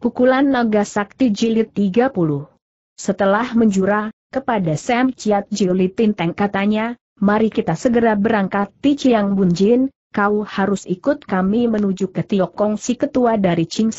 Pukulan Naga Sakti Jilid 30 Setelah menjura, kepada Sam Chiat Jilid Tinteng katanya, mari kita segera berangkat Ti Chiang Bunjin, kau harus ikut kami menuju ke Kong si ketua dari Ching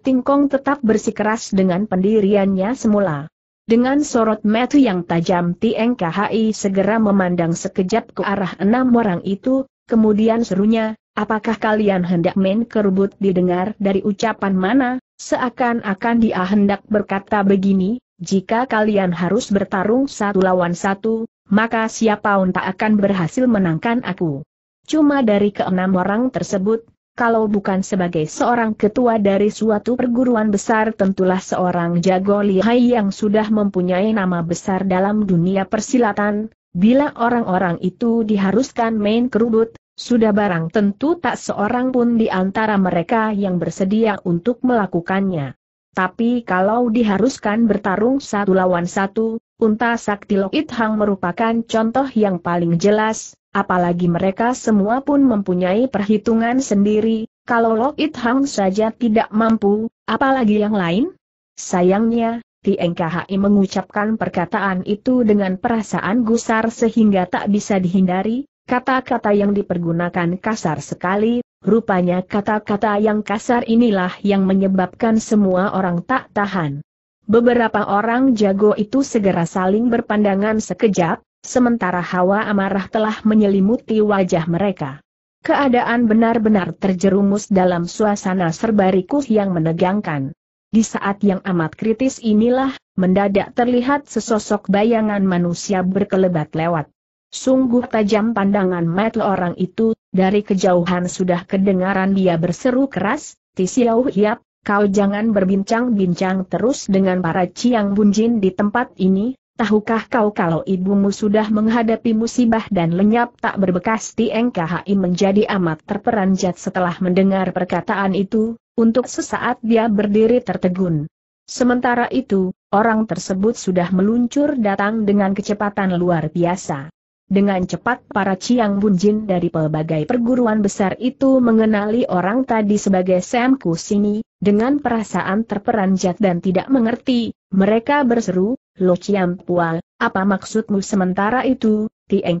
Ting Kong tetap bersikeras dengan pendiriannya semula. Dengan sorot mata yang tajam Tieng KHI segera memandang sekejap ke arah enam orang itu, kemudian serunya, apakah kalian hendak main kerubut? didengar dari ucapan mana, Seakan-akan dia hendak berkata begini, jika kalian harus bertarung satu lawan satu, maka siapa pun tak akan berhasil menangkan aku. Cuma dari keenam orang tersebut, kalau bukan sebagai seorang ketua dari suatu perguruan besar tentulah seorang jago lihai yang sudah mempunyai nama besar dalam dunia persilatan, bila orang-orang itu diharuskan main kerubut, sudah barang tentu tak seorang pun di antara mereka yang bersedia untuk melakukannya. Tapi kalau diharuskan bertarung satu lawan satu, Unta Sakti Lokit Hang merupakan contoh yang paling jelas, apalagi mereka semua pun mempunyai perhitungan sendiri, kalau Lokit Hang saja tidak mampu, apalagi yang lain? Sayangnya, TNKHI mengucapkan perkataan itu dengan perasaan gusar sehingga tak bisa dihindari, Kata-kata yang dipergunakan kasar sekali, rupanya kata-kata yang kasar inilah yang menyebabkan semua orang tak tahan. Beberapa orang jago itu segera saling berpandangan sekejap, sementara hawa amarah telah menyelimuti wajah mereka. Keadaan benar-benar terjerumus dalam suasana serba rikuh yang menegangkan. Di saat yang amat kritis inilah, mendadak terlihat sesosok bayangan manusia berkelebat lewat. Sungguh tajam pandangan mata orang itu, dari kejauhan sudah kedengaran dia berseru keras, Tisiau Hiap, kau jangan berbincang-bincang terus dengan para Ciang Bunjin di tempat ini, tahukah kau kalau ibumu sudah menghadapi musibah dan lenyap tak berbekas di menjadi amat terperanjat setelah mendengar perkataan itu, untuk sesaat dia berdiri tertegun. Sementara itu, orang tersebut sudah meluncur datang dengan kecepatan luar biasa. Dengan cepat para Chiang Bunjin dari pelbagai perguruan besar itu mengenali orang tadi sebagai Sam Kusini, dengan perasaan terperanjat dan tidak mengerti, mereka berseru, Lo Chiang Pual, apa maksudmu sementara itu, Tieng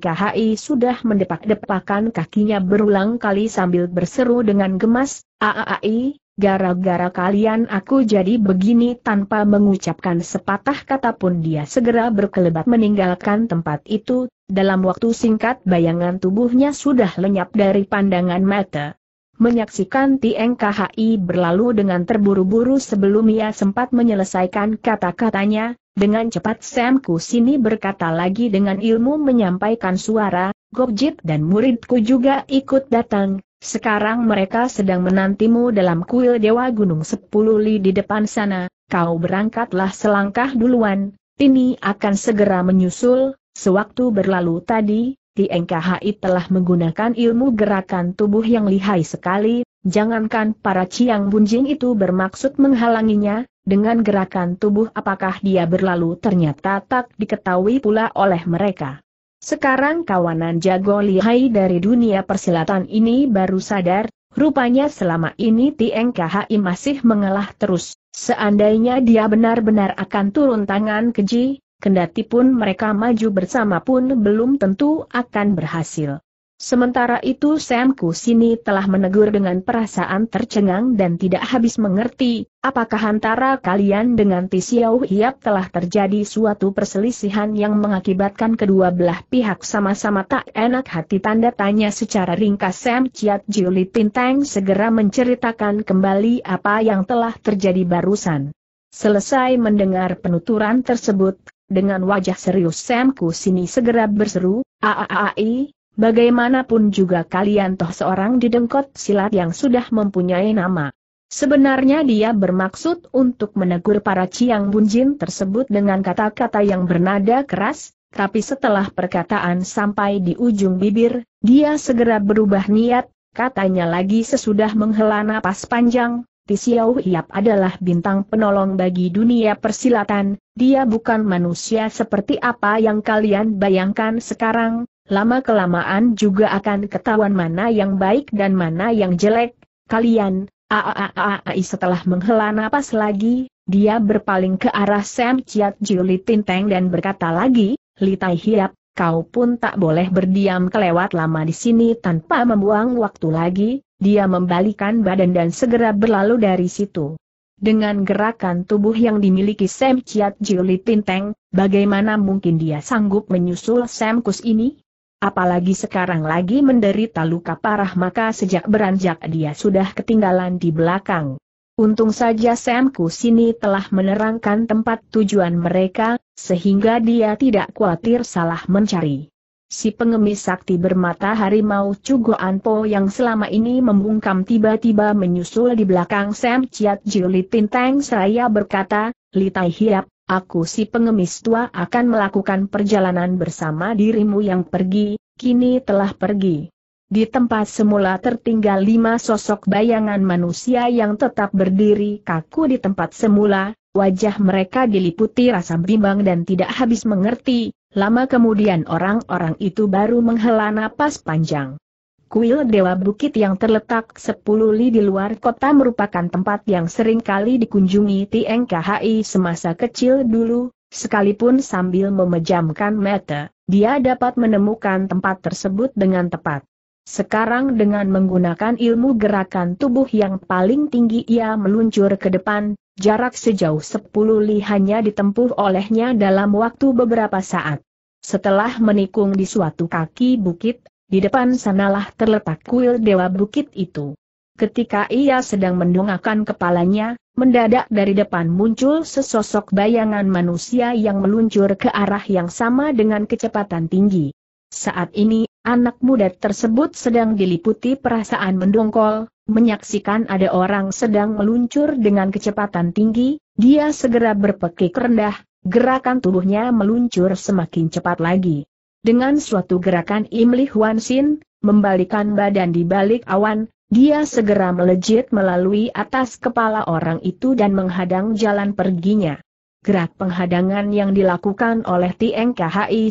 sudah mendepak-depakan kakinya berulang kali sambil berseru dengan gemas, Aaai, Gara-gara kalian aku jadi begini tanpa mengucapkan sepatah kata pun dia segera berkelebat meninggalkan tempat itu, dalam waktu singkat bayangan tubuhnya sudah lenyap dari pandangan mata. Menyaksikan TNKHI berlalu dengan terburu-buru sebelum ia sempat menyelesaikan kata-katanya, dengan cepat Sam sini berkata lagi dengan ilmu menyampaikan suara, Gobjit dan muridku juga ikut datang, sekarang mereka sedang menantimu dalam kuil Dewa Gunung Sepuluh Li di depan sana, kau berangkatlah selangkah duluan, Tini akan segera menyusul, sewaktu berlalu tadi, TNKHI telah menggunakan ilmu gerakan tubuh yang lihai sekali, jangankan para Ciang Bunjing itu bermaksud menghalanginya, dengan gerakan tubuh apakah dia berlalu ternyata tak diketahui pula oleh mereka. Sekarang kawanan jago lihai dari dunia persilatan ini baru sadar, rupanya selama ini TNKHI masih mengalah terus. Seandainya dia benar-benar akan turun tangan keji, kendati pun mereka maju bersama pun belum tentu akan berhasil. Sementara itu Sam Kusini telah menegur dengan perasaan tercengang dan tidak habis mengerti, apakah antara kalian dengan Tisiau Hiap telah terjadi suatu perselisihan yang mengakibatkan kedua belah pihak sama-sama tak enak hati tanda tanya secara ringkas Sam Ciat Juli Tinteng segera menceritakan kembali apa yang telah terjadi barusan. Selesai mendengar penuturan tersebut, dengan wajah serius Sam Kusini segera berseru, Aaai, Bagaimanapun juga kalian toh seorang didengkot silat yang sudah mempunyai nama. Sebenarnya dia bermaksud untuk menegur para Ciang Bunjin tersebut dengan kata-kata yang bernada keras, tapi setelah perkataan sampai di ujung bibir, dia segera berubah niat, katanya lagi sesudah menghela napas panjang, Tisiao Hiap adalah bintang penolong bagi dunia persilatan, dia bukan manusia seperti apa yang kalian bayangkan sekarang, lama-kelamaan juga akan ketahuan mana yang baik dan mana yang jelek. Kalian, a setelah menghela napas lagi, dia berpaling ke arah Sam Chiat Juli Tinteng dan berkata lagi, Tai Hiap, kau pun tak boleh berdiam kelewat lama di sini tanpa membuang waktu lagi, dia membalikan badan dan segera berlalu dari situ. Dengan gerakan tubuh yang dimiliki Sam Chiat Juli Tinteng, bagaimana mungkin dia sanggup menyusul Sam Kus ini? apalagi sekarang lagi menderita luka parah maka sejak beranjak dia sudah ketinggalan di belakang. Untung saja Sam sini telah menerangkan tempat tujuan mereka, sehingga dia tidak khawatir salah mencari. Si pengemis sakti bermata harimau Cugo Anpo yang selama ini membungkam tiba-tiba menyusul di belakang Sam Chiat Jiu Li Tintang seraya berkata, Litai Hiap, aku si pengemis tua akan melakukan perjalanan bersama dirimu yang pergi, kini telah pergi. Di tempat semula tertinggal lima sosok bayangan manusia yang tetap berdiri kaku di tempat semula, wajah mereka diliputi rasa bimbang dan tidak habis mengerti, lama kemudian orang-orang itu baru menghela napas panjang. Kuil Dewa Bukit yang terletak 10 li di luar kota merupakan tempat yang sering kali dikunjungi TNKHI semasa kecil dulu, sekalipun sambil memejamkan mata, dia dapat menemukan tempat tersebut dengan tepat. Sekarang dengan menggunakan ilmu gerakan tubuh yang paling tinggi ia meluncur ke depan, jarak sejauh 10 li hanya ditempuh olehnya dalam waktu beberapa saat. Setelah menikung di suatu kaki bukit, di depan sanalah terletak kuil Dewa Bukit itu. Ketika ia sedang mendongakkan kepalanya, mendadak dari depan muncul sesosok bayangan manusia yang meluncur ke arah yang sama dengan kecepatan tinggi. Saat ini, anak muda tersebut sedang diliputi perasaan mendongkol, menyaksikan ada orang sedang meluncur dengan kecepatan tinggi, dia segera berpekik rendah, gerakan tubuhnya meluncur semakin cepat lagi. Dengan suatu gerakan Li Huan Xin, membalikan badan di balik awan, dia segera melejit melalui atas kepala orang itu dan menghadang jalan perginya. Gerak penghadangan yang dilakukan oleh Tieng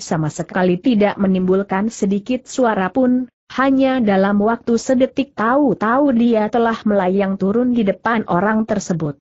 sama sekali tidak menimbulkan sedikit suara pun, hanya dalam waktu sedetik tahu-tahu dia telah melayang turun di depan orang tersebut.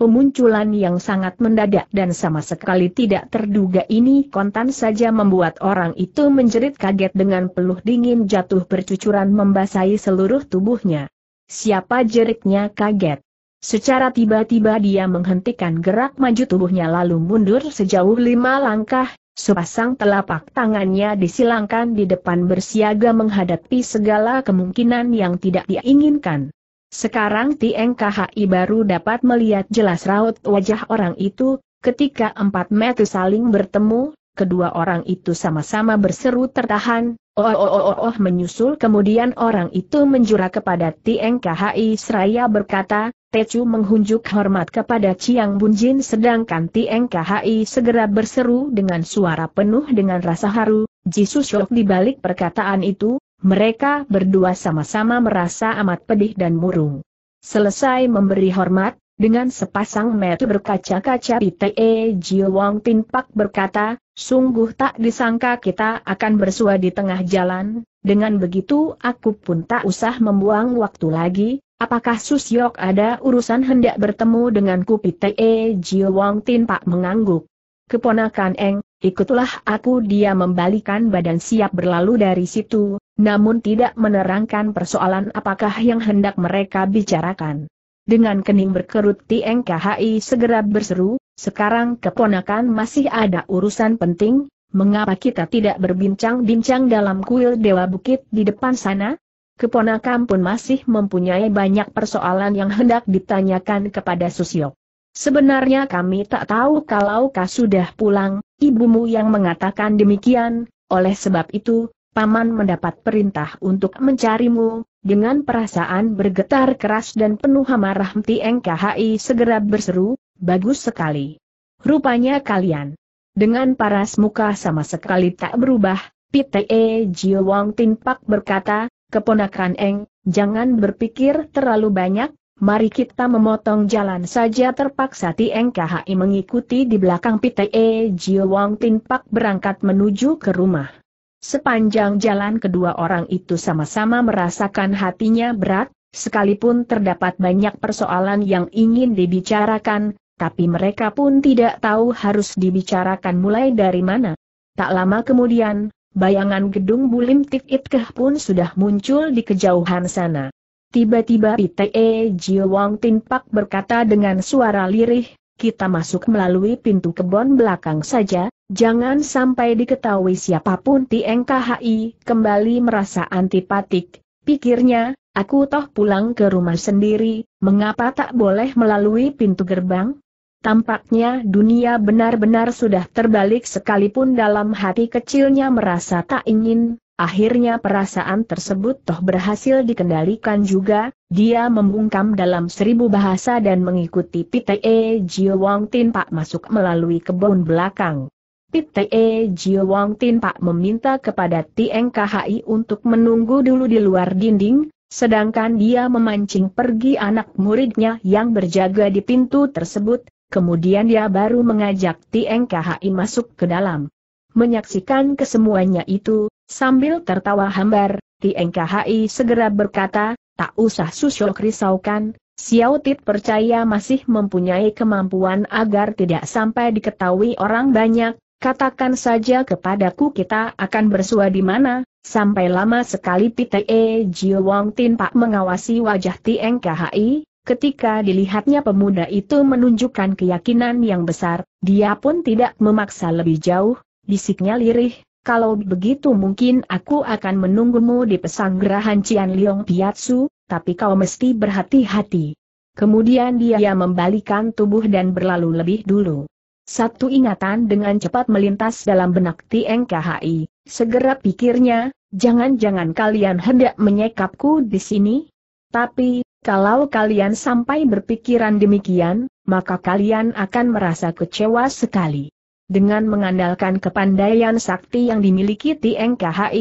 Pemunculan yang sangat mendadak dan sama sekali tidak terduga ini kontan saja membuat orang itu menjerit kaget dengan peluh dingin jatuh bercucuran membasahi seluruh tubuhnya. Siapa jeritnya, kaget? Secara tiba-tiba dia menghentikan gerak maju tubuhnya lalu mundur sejauh lima langkah, sepasang telapak tangannya disilangkan di depan bersiaga menghadapi segala kemungkinan yang tidak diinginkan. Sekarang Tieng KHI baru dapat melihat jelas raut wajah orang itu, ketika empat mata saling bertemu, kedua orang itu sama-sama berseru tertahan, oh oh oh oh oh menyusul kemudian orang itu menjura kepada Tieng KHI seraya berkata, Tecu menghunjuk hormat kepada Chiang Bunjin sedangkan Tieng KHI segera berseru dengan suara penuh dengan rasa haru, Jisoo shock di balik perkataan itu, mereka berdua sama-sama merasa amat pedih dan murung. Selesai memberi hormat, dengan sepasang mata berkaca-kaca Pte Jiu Wong Tin Pak berkata, sungguh tak disangka kita akan bersua di tengah jalan, dengan begitu aku pun tak usah membuang waktu lagi, apakah Susyok ada urusan hendak bertemu denganku Pte Jiu Wong Tin Pak mengangguk. Keponakan Eng, Ikutlah aku dia membalikan badan siap berlalu dari situ, namun tidak menerangkan persoalan apakah yang hendak mereka bicarakan. Dengan kening berkerut TNKHI segera berseru, sekarang keponakan masih ada urusan penting, mengapa kita tidak berbincang-bincang dalam kuil Dewa Bukit di depan sana? Keponakan pun masih mempunyai banyak persoalan yang hendak ditanyakan kepada Susyok. Sebenarnya kami tak tahu kalau kau sudah pulang, ibumu yang mengatakan demikian, oleh sebab itu, Paman mendapat perintah untuk mencarimu, dengan perasaan bergetar keras dan penuh amarah Mti NKHI segera berseru, bagus sekali. Rupanya kalian, dengan paras muka sama sekali tak berubah, PTE Jiwang Tinpak berkata, keponakan Eng, jangan berpikir terlalu banyak, mari kita memotong jalan saja terpaksa TNKHI mengikuti di belakang PTE Jiu Wong Tin Pak berangkat menuju ke rumah. Sepanjang jalan kedua orang itu sama-sama merasakan hatinya berat, sekalipun terdapat banyak persoalan yang ingin dibicarakan, tapi mereka pun tidak tahu harus dibicarakan mulai dari mana. Tak lama kemudian, bayangan gedung Bulim Tik Itkeh pun sudah muncul di kejauhan sana. Tiba-tiba Ite Jiu Wang Tin berkata dengan suara lirih, kita masuk melalui pintu kebon belakang saja, jangan sampai diketahui siapapun Tieng kembali merasa antipatik, pikirnya, aku toh pulang ke rumah sendiri, mengapa tak boleh melalui pintu gerbang? Tampaknya dunia benar-benar sudah terbalik sekalipun dalam hati kecilnya merasa tak ingin, Akhirnya perasaan tersebut toh berhasil dikendalikan juga, dia membungkam dalam seribu bahasa dan mengikuti PTE Jio Wang Tin Pak masuk melalui kebun belakang. PTE Jio Wang Tin Pak meminta kepada TNKHI untuk menunggu dulu di luar dinding, sedangkan dia memancing pergi anak muridnya yang berjaga di pintu tersebut, kemudian dia baru mengajak TNKHI masuk ke dalam. Menyaksikan kesemuanya itu, Sambil tertawa hambar, Tieng segera berkata, tak usah susul risaukan, Xiao Tit percaya masih mempunyai kemampuan agar tidak sampai diketahui orang banyak, katakan saja kepadaku kita akan bersua di mana, sampai lama sekali PTE Jiu Wong Tin Pak mengawasi wajah Tieng ketika dilihatnya pemuda itu menunjukkan keyakinan yang besar, dia pun tidak memaksa lebih jauh, bisiknya lirih, kalau begitu mungkin aku akan menunggumu di pesanggerahan Cian Liong Piatsu, tapi kau mesti berhati-hati. Kemudian dia membalikan tubuh dan berlalu lebih dulu. Satu ingatan dengan cepat melintas dalam benak TNKHI, segera pikirnya, jangan-jangan kalian hendak menyekapku di sini? Tapi, kalau kalian sampai berpikiran demikian, maka kalian akan merasa kecewa sekali. Dengan mengandalkan kepandaian sakti yang dimiliki Tieng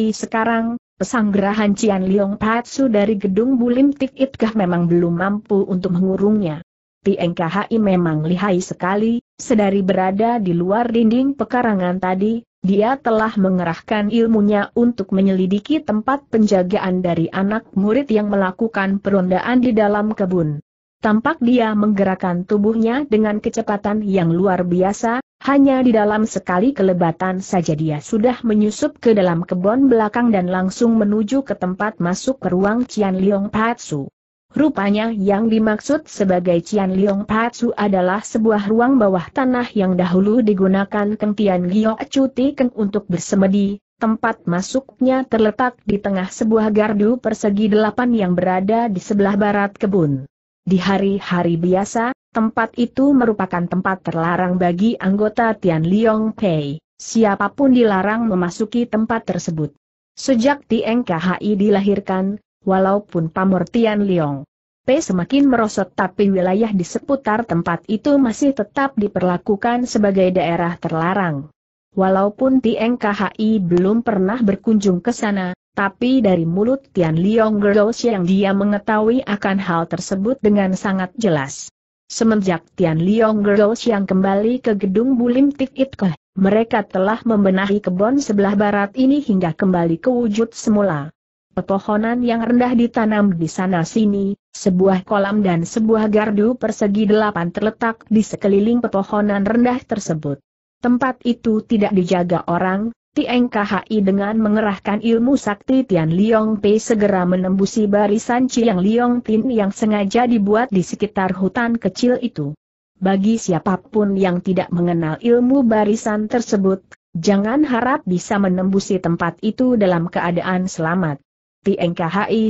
sekarang, pesanggerahan Cian Liong Patsu dari gedung Bulim Tik Itkah memang belum mampu untuk mengurungnya. Tieng memang lihai sekali, sedari berada di luar dinding pekarangan tadi, dia telah mengerahkan ilmunya untuk menyelidiki tempat penjagaan dari anak murid yang melakukan perondaan di dalam kebun. Tampak dia menggerakkan tubuhnya dengan kecepatan yang luar biasa, hanya di dalam sekali kelebatan saja dia sudah menyusup ke dalam kebun belakang dan langsung menuju ke tempat masuk ke ruang Cian Liong Patsu. Rupanya yang dimaksud sebagai Cian Liong Patsu adalah sebuah ruang bawah tanah yang dahulu digunakan Kentian Giok Cuti Keng untuk bersemedi, tempat masuknya terletak di tengah sebuah gardu persegi delapan yang berada di sebelah barat kebun. Di hari-hari biasa, tempat itu merupakan tempat terlarang bagi anggota Tian Liong Pei. Siapapun dilarang memasuki tempat tersebut. Sejak Tieng KHI dilahirkan, walaupun pamor Tian Liong P semakin merosot tapi wilayah di seputar tempat itu masih tetap diperlakukan sebagai daerah terlarang. Walaupun Tieng KHI belum pernah berkunjung ke sana, tapi dari mulut Tian Liong Girls yang dia mengetahui akan hal tersebut dengan sangat jelas. Semenjak Tian Liong Girls yang kembali ke gedung Bulim Tik It mereka telah membenahi kebun sebelah barat ini hingga kembali ke wujud semula. Pepohonan yang rendah ditanam di sana-sini, sebuah kolam dan sebuah gardu persegi delapan terletak di sekeliling pepohonan rendah tersebut. Tempat itu tidak dijaga orang, Tieng dengan mengerahkan ilmu sakti Tian Liong Pei segera menembusi barisan cilang Liong Tin yang sengaja dibuat di sekitar hutan kecil itu. Bagi siapapun yang tidak mengenal ilmu barisan tersebut, jangan harap bisa menembusi tempat itu dalam keadaan selamat. Tieng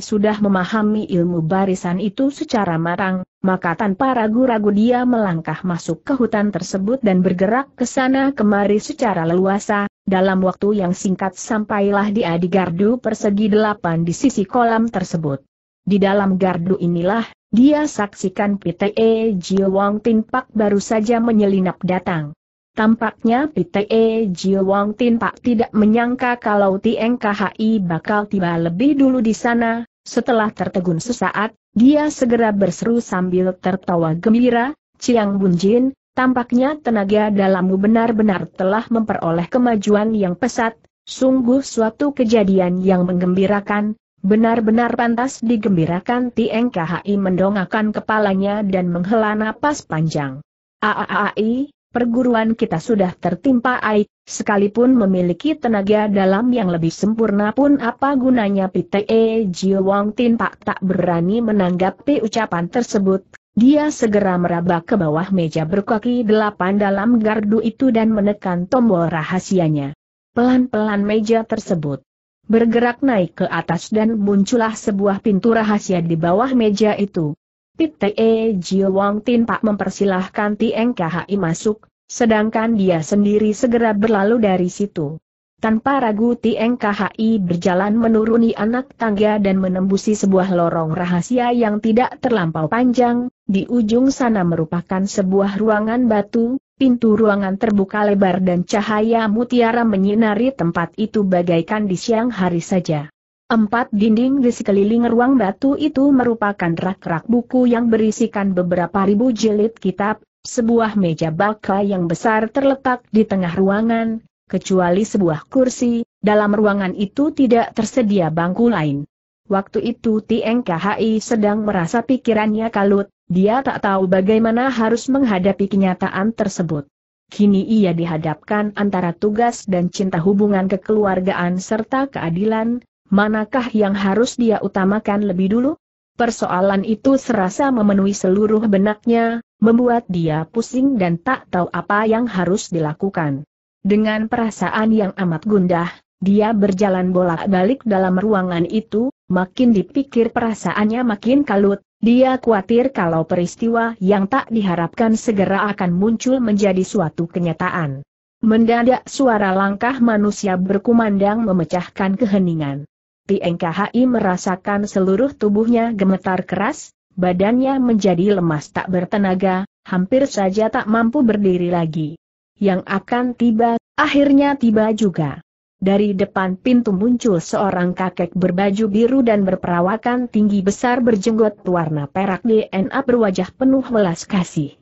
sudah memahami ilmu barisan itu secara matang, maka tanpa ragu-ragu dia melangkah masuk ke hutan tersebut dan bergerak ke sana kemari secara leluasa, dalam waktu yang singkat sampailah dia di gardu persegi delapan di sisi kolam tersebut. Di dalam gardu inilah, dia saksikan PTE Jio Wong Tin Pak baru saja menyelinap datang. Tampaknya PTE Jio Wong Tin Pak tidak menyangka kalau TNKHI bakal tiba lebih dulu di sana, setelah tertegun sesaat, dia segera berseru sambil tertawa gembira, Ciang Bunjin, Tampaknya tenaga dalammu benar-benar telah memperoleh kemajuan yang pesat, sungguh suatu kejadian yang menggembirakan, benar-benar pantas digembirakan TNKHI mendongakkan kepalanya dan menghela napas panjang. Aaai, perguruan kita sudah tertimpa air, sekalipun memiliki tenaga dalam yang lebih sempurna pun apa gunanya Pte Jiwong Tin Pak tak berani menanggapi ucapan tersebut, dia segera meraba ke bawah meja berkaki delapan dalam gardu itu dan menekan tombol rahasianya. Pelan-pelan meja tersebut bergerak naik ke atas dan muncullah sebuah pintu rahasia di bawah meja itu. Pite Jio Wang Tin Pak mempersilahkan Tieng KHI masuk, sedangkan dia sendiri segera berlalu dari situ. Tanpa ragu Tieng KHI berjalan menuruni anak tangga dan menembusi sebuah lorong rahasia yang tidak terlampau panjang, di ujung sana merupakan sebuah ruangan batu, pintu ruangan terbuka lebar dan cahaya mutiara menyinari tempat itu bagaikan di siang hari saja. Empat dinding di sekeliling ruang batu itu merupakan rak-rak buku yang berisikan beberapa ribu jilid kitab, sebuah meja baka yang besar terletak di tengah ruangan, kecuali sebuah kursi, dalam ruangan itu tidak tersedia bangku lain. Waktu itu TNKHI sedang merasa pikirannya kalut, dia tak tahu bagaimana harus menghadapi kenyataan tersebut. Kini ia dihadapkan antara tugas dan cinta hubungan kekeluargaan serta keadilan, manakah yang harus dia utamakan lebih dulu? Persoalan itu serasa memenuhi seluruh benaknya, membuat dia pusing dan tak tahu apa yang harus dilakukan. Dengan perasaan yang amat gundah, dia berjalan bolak-balik dalam ruangan itu, makin dipikir perasaannya makin kalut, dia khawatir kalau peristiwa yang tak diharapkan segera akan muncul menjadi suatu kenyataan. Mendadak suara langkah manusia berkumandang memecahkan keheningan. PNKHI merasakan seluruh tubuhnya gemetar keras, badannya menjadi lemas tak bertenaga, hampir saja tak mampu berdiri lagi yang akan tiba, akhirnya tiba juga. Dari depan pintu muncul seorang kakek berbaju biru dan berperawakan tinggi besar berjenggot warna perak DNA berwajah penuh welas kasih.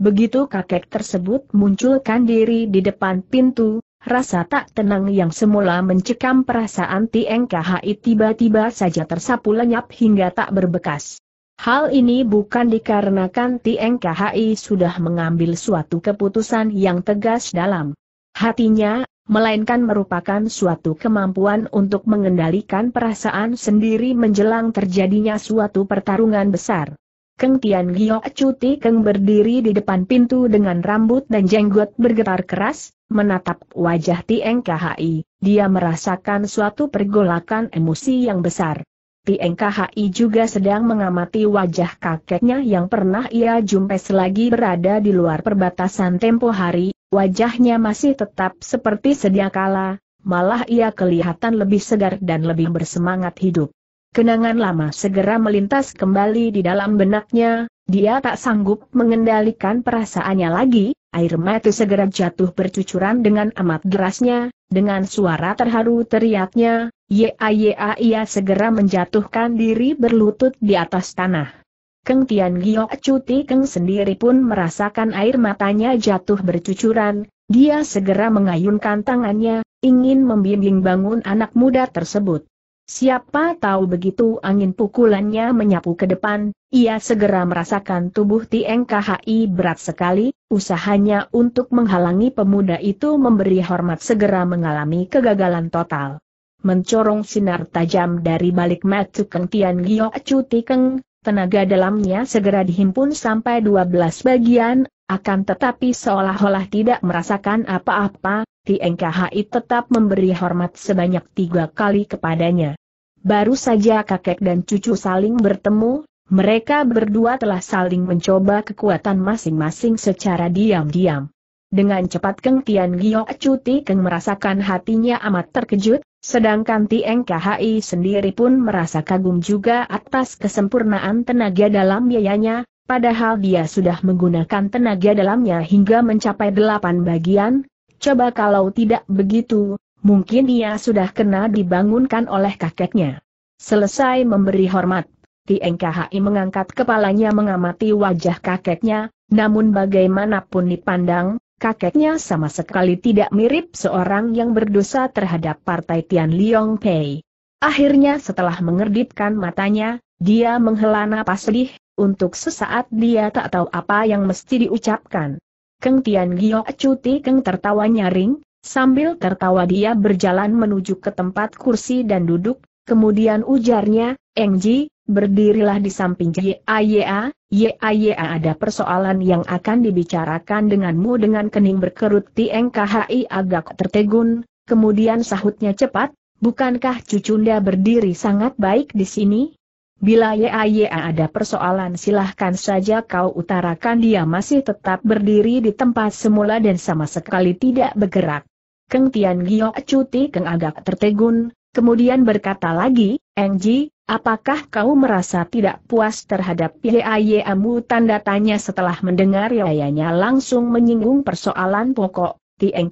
Begitu kakek tersebut munculkan diri di depan pintu, rasa tak tenang yang semula mencekam perasaan TNKHI tiba-tiba saja tersapu lenyap hingga tak berbekas. Hal ini bukan dikarenakan TNKHI sudah mengambil suatu keputusan yang tegas dalam hatinya, melainkan merupakan suatu kemampuan untuk mengendalikan perasaan sendiri menjelang terjadinya suatu pertarungan besar. Keng Tian Giok Cuti Keng berdiri di depan pintu dengan rambut dan jenggot bergetar keras, menatap wajah TNKHI, dia merasakan suatu pergolakan emosi yang besar. Ti NKHI juga sedang mengamati wajah kakeknya yang pernah ia jumpai selagi berada di luar perbatasan tempo hari, wajahnya masih tetap seperti sedia kala, malah ia kelihatan lebih segar dan lebih bersemangat hidup. Kenangan lama segera melintas kembali di dalam benaknya, dia tak sanggup mengendalikan perasaannya lagi, air mata segera jatuh bercucuran dengan amat derasnya, dengan suara terharu teriaknya, ya ya, ia segera menjatuhkan diri berlutut di atas tanah. Keng Tian Giok Cuti Keng sendiri pun merasakan air matanya jatuh bercucuran, dia segera mengayunkan tangannya, ingin membimbing bangun anak muda tersebut. Siapa tahu begitu angin pukulannya menyapu ke depan, ia segera merasakan tubuh Tieng berat sekali, usahanya untuk menghalangi pemuda itu memberi hormat segera mengalami kegagalan total. Mencorong sinar tajam dari balik mata Keng Tian Gio Acu Tikeng, tenaga dalamnya segera dihimpun sampai 12 bagian, akan tetapi seolah-olah tidak merasakan apa-apa, Ti tetap memberi hormat sebanyak tiga kali kepadanya. Baru saja kakek dan cucu saling bertemu, mereka berdua telah saling mencoba kekuatan masing-masing secara diam-diam. Dengan cepat Keng Tian Giok Cuti Keng merasakan hatinya amat terkejut, Sedangkan Tieng KHI sendiri pun merasa kagum juga atas kesempurnaan tenaga dalam biayanya, padahal dia sudah menggunakan tenaga dalamnya hingga mencapai delapan bagian, coba kalau tidak begitu, mungkin ia sudah kena dibangunkan oleh kakeknya. Selesai memberi hormat, TNKHI mengangkat kepalanya mengamati wajah kakeknya, namun bagaimanapun dipandang, kakeknya sama sekali tidak mirip seorang yang berdosa terhadap partai Tian Liong Pei. Akhirnya setelah mengerdipkan matanya, dia menghela napas lih untuk sesaat dia tak tahu apa yang mesti diucapkan. Keng Tian Giok Cuti Keng tertawa nyaring, sambil tertawa dia berjalan menuju ke tempat kursi dan duduk, kemudian ujarnya, Eng Ji, berdirilah di samping YAYA, YAYA ada persoalan yang akan dibicarakan denganmu dengan kening berkerut Tieng KHI agak tertegun, kemudian sahutnya cepat, bukankah cucunda berdiri sangat baik di sini? Bila YAYA ada persoalan silahkan saja kau utarakan dia masih tetap berdiri di tempat semula dan sama sekali tidak bergerak. Keng Tian Gio cuti Keng agak tertegun, kemudian berkata lagi, Engji, apakah kau merasa tidak puas terhadap mu? tanda tanya setelah mendengar YAYA-nya langsung menyinggung persoalan pokok. Tieng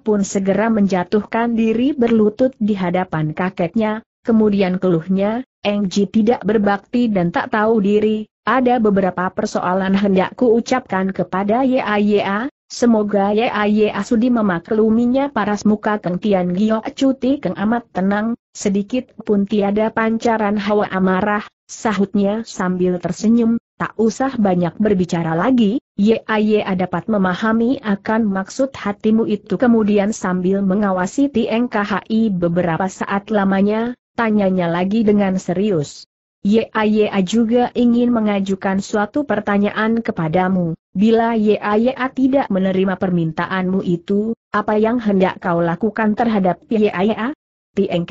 pun segera menjatuhkan diri berlutut di hadapan kakeknya, Kemudian keluhnya, Engji tidak berbakti dan tak tahu diri, ada beberapa persoalan hendak ku ucapkan kepada YAYA, semoga YAYA sudi memakluminya paras muka Keng Tian Giok Cuti Keng amat tenang, sedikit pun tiada pancaran hawa amarah, sahutnya sambil tersenyum, tak usah banyak berbicara lagi, YAYA dapat memahami akan maksud hatimu itu kemudian sambil mengawasi TNKHI beberapa saat lamanya, tanyanya lagi dengan serius. YAYA juga ingin mengajukan suatu pertanyaan kepadamu, bila YAYA tidak menerima permintaanmu itu, apa yang hendak kau lakukan terhadap YAYA? Tieng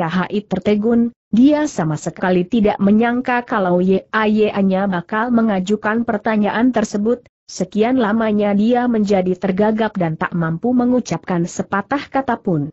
tertegun, dia sama sekali tidak menyangka kalau YAYA-nya bakal mengajukan pertanyaan tersebut, sekian lamanya dia menjadi tergagap dan tak mampu mengucapkan sepatah kata pun.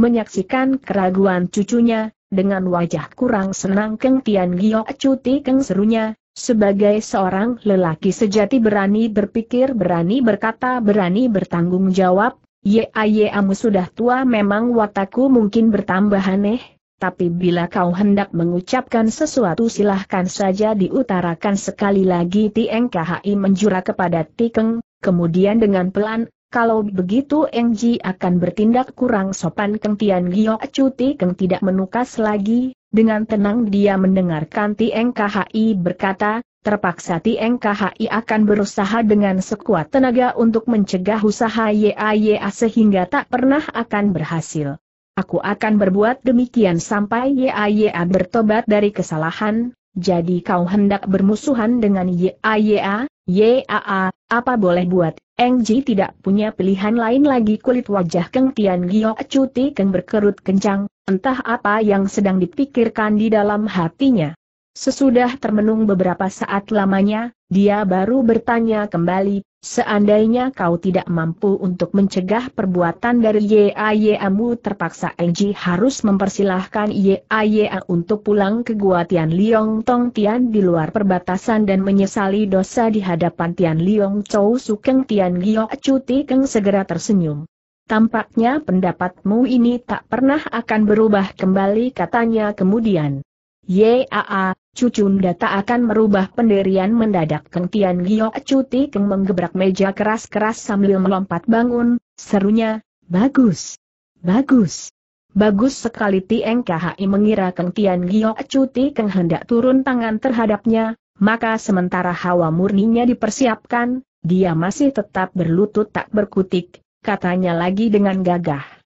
Menyaksikan keraguan cucunya, dengan wajah kurang senang Keng Tian Giok cuti Keng serunya, sebagai seorang lelaki sejati berani berpikir berani berkata berani bertanggung jawab, Ye aye amu sudah tua memang wataku mungkin bertambah aneh, tapi bila kau hendak mengucapkan sesuatu silahkan saja diutarakan sekali lagi Tieng KHI menjura kepada Tikeng, kemudian dengan pelan, kalau begitu Engji akan bertindak kurang sopan Keng Tian Giok Cuti Keng tidak menukas lagi, dengan tenang dia mendengarkan Tieng KHI berkata, terpaksa Tieng KHI akan berusaha dengan sekuat tenaga untuk mencegah usaha YAYA sehingga tak pernah akan berhasil. Aku akan berbuat demikian sampai YAYA bertobat dari kesalahan, jadi kau hendak bermusuhan dengan YAYA, YAA, apa boleh buat Eng Ji tidak punya pilihan lain lagi kulit wajah Keng Tian Giok Cuti Keng berkerut kencang, entah apa yang sedang dipikirkan di dalam hatinya. Sesudah termenung beberapa saat lamanya, dia baru bertanya kembali, Seandainya kau tidak mampu untuk mencegah perbuatan dari YAYAmu terpaksa Engji harus mempersilahkan YAYA untuk pulang ke gua Tian Liong Tong Tian di luar perbatasan dan menyesali dosa di hadapan Tian Liong Chou Sukeng Tian Gio Cuti Keng segera tersenyum. Tampaknya pendapatmu ini tak pernah akan berubah kembali katanya kemudian. YAA, Cucun tak akan merubah pendirian mendadak Keng Tian Gio Cuti Keng menggebrak meja keras-keras sambil melompat bangun, serunya, bagus, bagus. Bagus sekali Tieng KHI mengira Keng Tian Gio Cuti Keng hendak turun tangan terhadapnya, maka sementara hawa murninya dipersiapkan, dia masih tetap berlutut tak berkutik, katanya lagi dengan gagah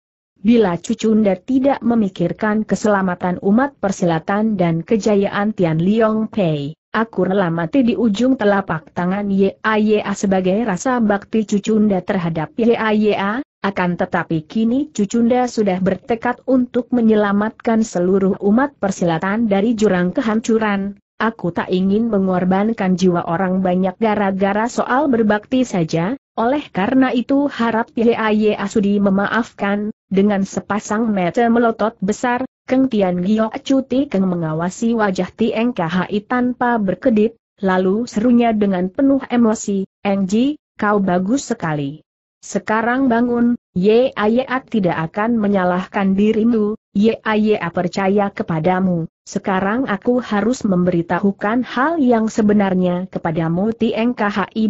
bila Cucunda tidak memikirkan keselamatan umat persilatan dan kejayaan Tian Liong Pei. Aku rela mati di ujung telapak tangan YAYA sebagai rasa bakti Cucunda terhadap YAYA, akan tetapi kini Cucunda sudah bertekad untuk menyelamatkan seluruh umat persilatan dari jurang kehancuran. Aku tak ingin mengorbankan jiwa orang banyak gara-gara soal berbakti saja, oleh karena itu harap Yaya Asudi memaafkan, dengan sepasang mata melotot besar, Keng Tian Giok Cuti Keng mengawasi wajah Tieng Khai tanpa berkedip, lalu serunya dengan penuh emosi, Engji, kau bagus sekali. Sekarang bangun, Yaya tidak akan menyalahkan dirimu, Yaya percaya kepadamu, sekarang aku harus memberitahukan hal yang sebenarnya kepadamu Tieng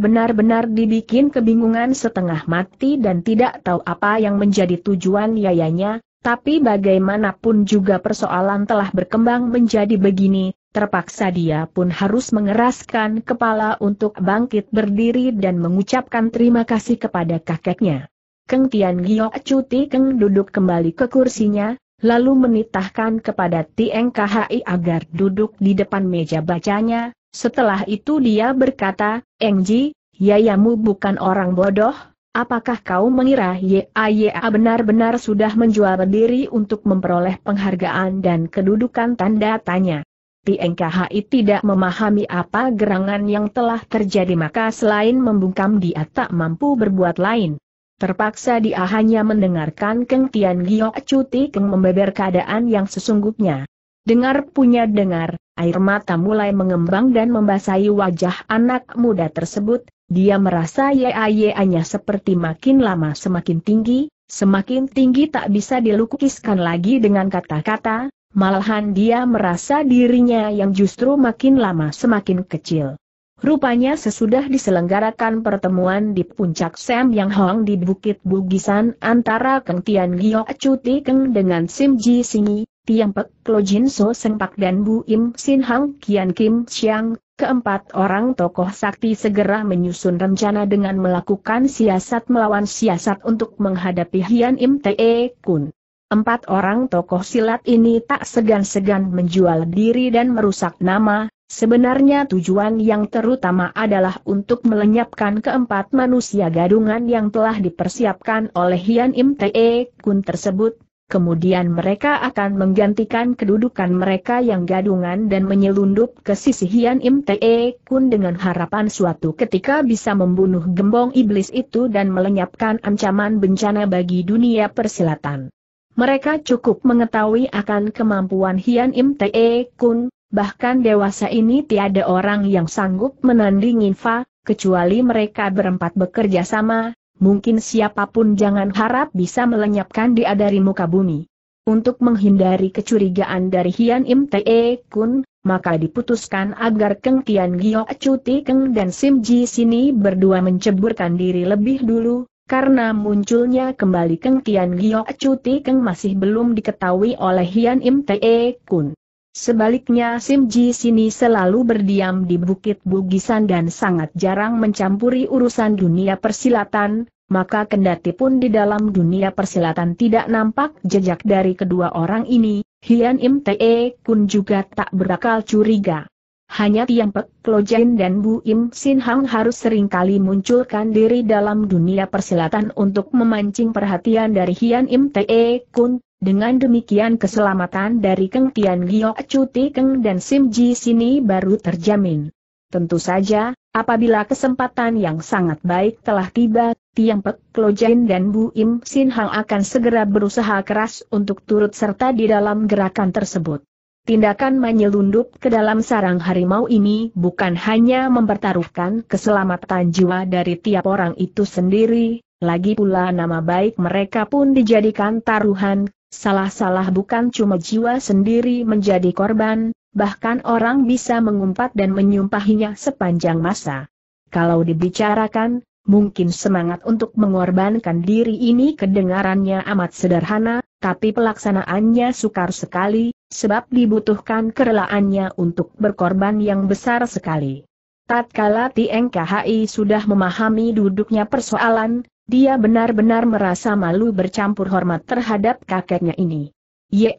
benar-benar dibikin kebingungan setengah mati dan tidak tahu apa yang menjadi tujuan Yayanya, tapi bagaimanapun juga persoalan telah berkembang menjadi begini, terpaksa dia pun harus mengeraskan kepala untuk bangkit berdiri dan mengucapkan terima kasih kepada kakeknya. Keng Tian Giok Cuti Keng duduk kembali ke kursinya, lalu menitahkan kepada Tieng KHI agar duduk di depan meja bacanya, setelah itu dia berkata, Eng Ji, yayamu bukan orang bodoh, apakah kau mengira YAYA benar-benar sudah menjual diri untuk memperoleh penghargaan dan kedudukan tanda tanya? TNKHI tidak memahami apa gerangan yang telah terjadi maka selain membungkam dia tak mampu berbuat lain. Terpaksa dia hanya mendengarkan Keng Tian Giok Cuti Keng membeber keadaan yang sesungguhnya. Dengar punya dengar, air mata mulai mengembang dan membasahi wajah anak muda tersebut, dia merasa yaya nya seperti makin lama semakin tinggi, semakin tinggi tak bisa dilukiskan lagi dengan kata-kata, malahan dia merasa dirinya yang justru makin lama semakin kecil. Rupanya sesudah diselenggarakan pertemuan di puncak Sam Yang Hong di Bukit Bugisan antara Keng Tian Gio Cuti Keng dengan Sim Ji Singi, Tiang Pek Lo Jin So Sempak dan Bu Im Sin Hang Kian Kim Siang, keempat orang tokoh sakti segera menyusun rencana dengan melakukan siasat melawan siasat untuk menghadapi Hian Im Te e Kun. Empat orang tokoh silat ini tak segan-segan menjual diri dan merusak nama, Sebenarnya tujuan yang terutama adalah untuk melenyapkan keempat manusia gadungan yang telah dipersiapkan oleh Hian Im Te Kun tersebut, kemudian mereka akan menggantikan kedudukan mereka yang gadungan dan menyelundup ke sisi Hian Im Te Kun dengan harapan suatu ketika bisa membunuh gembong iblis itu dan melenyapkan ancaman bencana bagi dunia persilatan. Mereka cukup mengetahui akan kemampuan Hian Im Te Kun, bahkan dewasa ini tiada orang yang sanggup menandingi Fa, kecuali mereka berempat bekerja sama, mungkin siapapun jangan harap bisa melenyapkan dia dari muka bumi. Untuk menghindari kecurigaan dari Hian Im Te Kun, maka diputuskan agar Keng Tian Gio Cuti Keng dan Sim Ji Sini berdua menceburkan diri lebih dulu, karena munculnya kembali Keng Tian Gio Cuti Keng masih belum diketahui oleh Hian Im Te Kun. Sebaliknya Sim Ji sini selalu berdiam di Bukit Bugisan dan sangat jarang mencampuri urusan dunia persilatan, maka kendati pun di dalam dunia persilatan tidak nampak jejak dari kedua orang ini, Hian Im Te Kun juga tak berakal curiga. Hanya Tiang Pek, Jin dan Bu Im Sin Hang harus seringkali munculkan diri dalam dunia persilatan untuk memancing perhatian dari Hian Im Te Kun, dengan demikian keselamatan dari Keng Tian Gio Cuti Keng dan Sim Ji sini baru terjamin. Tentu saja, apabila kesempatan yang sangat baik telah tiba, Tiang Pek, Jain dan Bu Im Sin Hang akan segera berusaha keras untuk turut serta di dalam gerakan tersebut. Tindakan menyelundup ke dalam sarang harimau ini bukan hanya mempertaruhkan keselamatan jiwa dari tiap orang itu sendiri, lagi pula nama baik mereka pun dijadikan taruhan, Salah-salah bukan cuma jiwa sendiri menjadi korban, bahkan orang bisa mengumpat dan menyumpahinya sepanjang masa. Kalau dibicarakan, mungkin semangat untuk mengorbankan diri ini kedengarannya amat sederhana, tapi pelaksanaannya sukar sekali, sebab dibutuhkan kerelaannya untuk berkorban yang besar sekali. Tatkala TNKHI sudah memahami duduknya persoalan, dia benar-benar merasa malu bercampur hormat terhadap kakeknya ini. Ya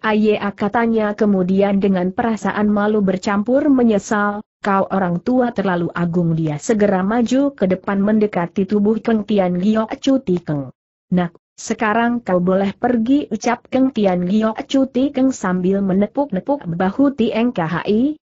katanya kemudian dengan perasaan malu bercampur menyesal, kau orang tua terlalu agung dia segera maju ke depan mendekati tubuh Keng Tian Gio Cuti Keng. Nak, sekarang kau boleh pergi ucap Keng Tian Gio Cuti Keng sambil menepuk-nepuk bahu Tieng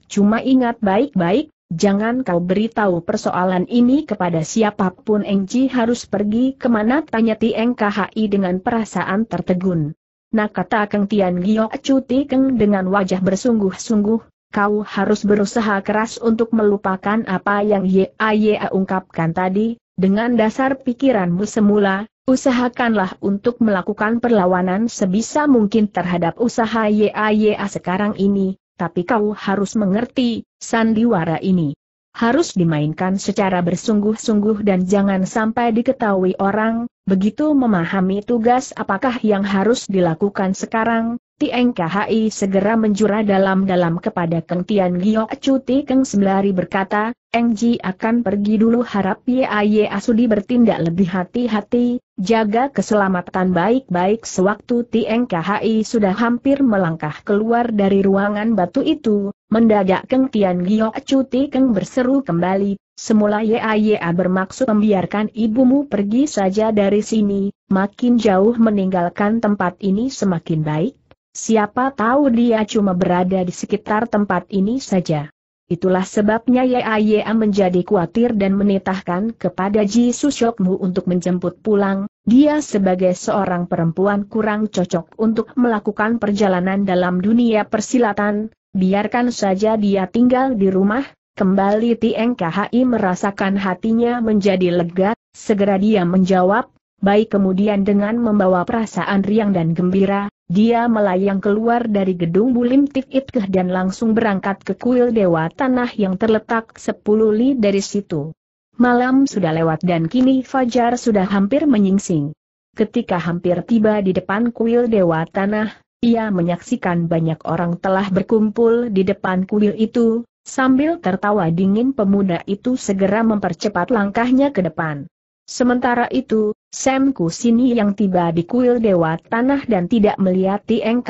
cuma ingat baik-baik, Jangan kau beritahu persoalan ini kepada siapapun Engji harus pergi kemana tanya Tieng KHI dengan perasaan tertegun. Nah kata Keng Tian Giok Cuti Keng dengan wajah bersungguh-sungguh, kau harus berusaha keras untuk melupakan apa yang Yaya ungkapkan tadi, dengan dasar pikiranmu semula, usahakanlah untuk melakukan perlawanan sebisa mungkin terhadap usaha Yaya sekarang ini, tapi kau harus mengerti, sandiwara ini harus dimainkan secara bersungguh-sungguh dan jangan sampai diketahui orang, begitu memahami tugas apakah yang harus dilakukan sekarang, Tieng KHI segera menjura dalam-dalam kepada Keng Tian Giok Cuti Keng Sembilari berkata, Eng Ji akan pergi dulu harap Yaye Asudi bertindak lebih hati-hati, jaga keselamatan baik-baik sewaktu Tieng KHI sudah hampir melangkah keluar dari ruangan batu itu, mendadak Keng Tian Giok Cuti Keng berseru kembali, Semula YAYA bermaksud membiarkan ibumu pergi saja dari sini, makin jauh meninggalkan tempat ini semakin baik, siapa tahu dia cuma berada di sekitar tempat ini saja. Itulah sebabnya Yaya menjadi khawatir dan menitahkan kepada Ji Susyokmu untuk menjemput pulang, dia sebagai seorang perempuan kurang cocok untuk melakukan perjalanan dalam dunia persilatan, biarkan saja dia tinggal di rumah, Kembali Tieng Khai merasakan hatinya menjadi lega, segera dia menjawab, baik kemudian dengan membawa perasaan riang dan gembira, dia melayang keluar dari gedung Bulim Tikitkeh dan langsung berangkat ke kuil Dewa Tanah yang terletak 10 li dari situ. Malam sudah lewat dan kini Fajar sudah hampir menyingsing. Ketika hampir tiba di depan kuil Dewa Tanah, ia menyaksikan banyak orang telah berkumpul di depan kuil itu, sambil tertawa dingin pemuda itu segera mempercepat langkahnya ke depan. Sementara itu, Sam Kusini yang tiba di kuil Dewa Tanah dan tidak melihat Tieng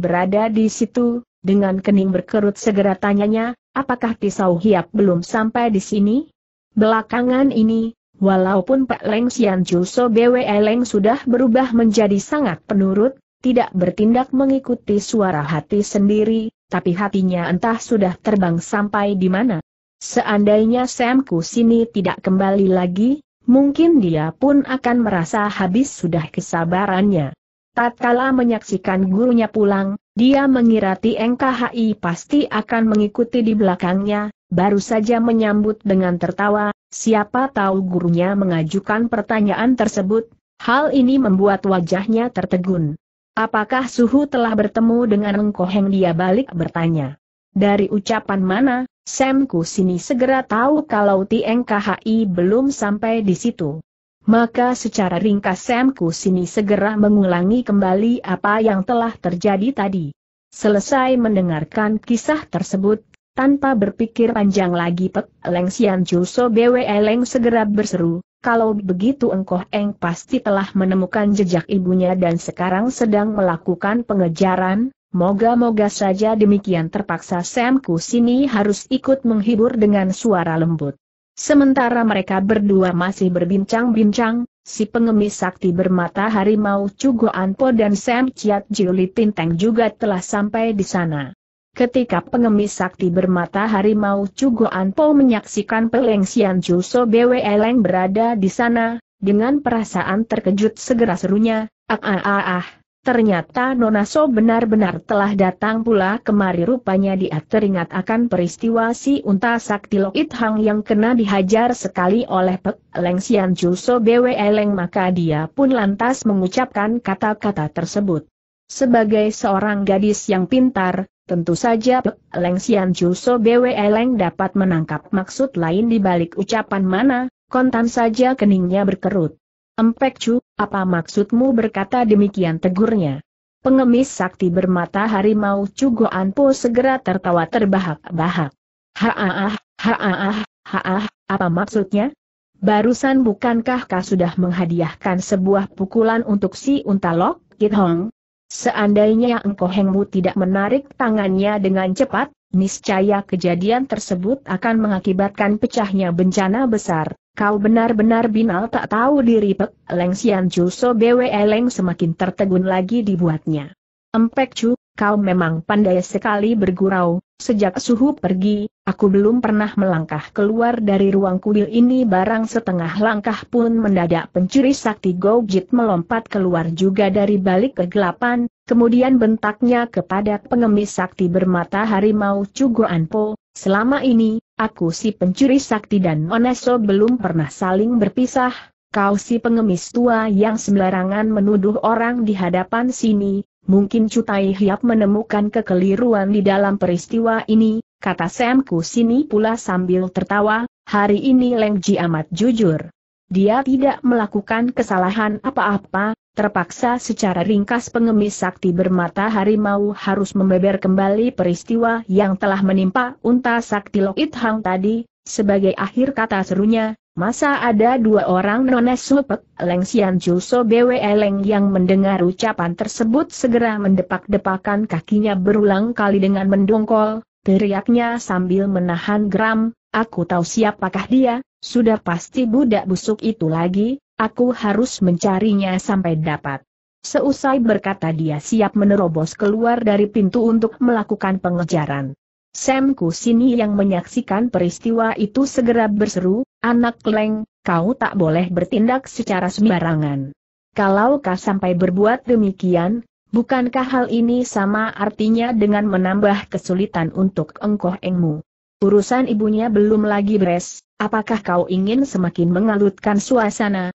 berada di situ, dengan kening berkerut segera tanyanya, apakah Tisau hiap belum sampai di sini? Belakangan ini, walaupun Pak Leng Sian Juso BWE Leng sudah berubah menjadi sangat penurut, tidak bertindak mengikuti suara hati sendiri, tapi hatinya entah sudah terbang sampai di mana. Seandainya Sam Kusini tidak kembali lagi, mungkin dia pun akan merasa habis sudah kesabarannya. Tatkala menyaksikan gurunya pulang, dia mengira TNKHI pasti akan mengikuti di belakangnya, baru saja menyambut dengan tertawa, siapa tahu gurunya mengajukan pertanyaan tersebut, hal ini membuat wajahnya tertegun. Apakah suhu telah bertemu dengan Engkoheng dia balik bertanya. Dari ucapan mana, Sam Kusini segera tahu kalau TNKHI belum sampai di situ. Maka secara ringkas Sam Kusini segera mengulangi kembali apa yang telah terjadi tadi. Selesai mendengarkan kisah tersebut, tanpa berpikir panjang lagi Pek Leng Sian Juso Bwe Leng segera berseru, kalau begitu Engkoh Eng pasti telah menemukan jejak ibunya dan sekarang sedang melakukan pengejaran, Moga-moga saja demikian terpaksa Sam sini harus ikut menghibur dengan suara lembut. Sementara mereka berdua masih berbincang-bincang, si pengemis sakti bermata harimau Cugo Anpo dan Sam Chiat Juli Tinteng juga telah sampai di sana. Ketika pengemis sakti bermata harimau Cugo Anpo menyaksikan Peleng Sian Juso Bwe Eleng berada di sana, dengan perasaan terkejut segera serunya, ah ah ah ah. Ternyata Nonaso benar-benar telah datang pula kemari rupanya dia teringat akan peristiwa si unta sakti Lokit Hang yang kena dihajar sekali oleh Pek Leng Sian Juso Bwe Leng maka dia pun lantas mengucapkan kata-kata tersebut. Sebagai seorang gadis yang pintar, tentu saja Pek Leng Sian Juso Bwe Leng dapat menangkap maksud lain di balik ucapan mana, kontan saja keningnya berkerut. Empek cu, apa maksudmu berkata demikian tegurnya? Pengemis sakti bermata harimau Goan Anpo segera tertawa terbahak-bahak. Haaah, haaah, haaah, apa maksudnya? Barusan bukankah kau sudah menghadiahkan sebuah pukulan untuk si Untalok, Kit Hong? Seandainya engkau hengmu tidak menarik tangannya dengan cepat, niscaya kejadian tersebut akan mengakibatkan pecahnya bencana besar. Kau benar-benar binal tak tahu diri Pek Leng Sian Chu So Bwe Leng semakin tertegun lagi dibuatnya. Empek Chu, kau memang pandai sekali bergurau, sejak suhu pergi, aku belum pernah melangkah keluar dari ruang kuil ini barang setengah langkah pun mendadak pencuri sakti Gojit melompat keluar juga dari balik kegelapan, kemudian bentaknya kepada pengemis sakti bermata harimau Chu Po, Selama ini, aku si pencuri sakti dan Oneso belum pernah saling berpisah, kau si pengemis tua yang sembarangan menuduh orang di hadapan sini, mungkin Cutai Hiap menemukan kekeliruan di dalam peristiwa ini, kata Samku sini pula sambil tertawa, hari ini Lengji amat jujur. Dia tidak melakukan kesalahan apa-apa, Terpaksa secara ringkas pengemis sakti bermata harimau harus membeber kembali peristiwa yang telah menimpa unta sakti Lokit Hang tadi, sebagai akhir kata serunya, masa ada dua orang nones supek, Leng Xian Juso Bwe Leng yang mendengar ucapan tersebut segera mendepak-depakan kakinya berulang kali dengan mendongkol, teriaknya sambil menahan geram, aku tahu siapakah dia, sudah pasti budak busuk itu lagi, Aku harus mencarinya sampai dapat. Seusai berkata dia siap menerobos keluar dari pintu untuk melakukan pengejaran. Sam Kusini yang menyaksikan peristiwa itu segera berseru, anak leng, kau tak boleh bertindak secara sembarangan. Kalau kau sampai berbuat demikian, bukankah hal ini sama artinya dengan menambah kesulitan untuk engkoh engmu? Urusan ibunya belum lagi beres, apakah kau ingin semakin mengalutkan suasana,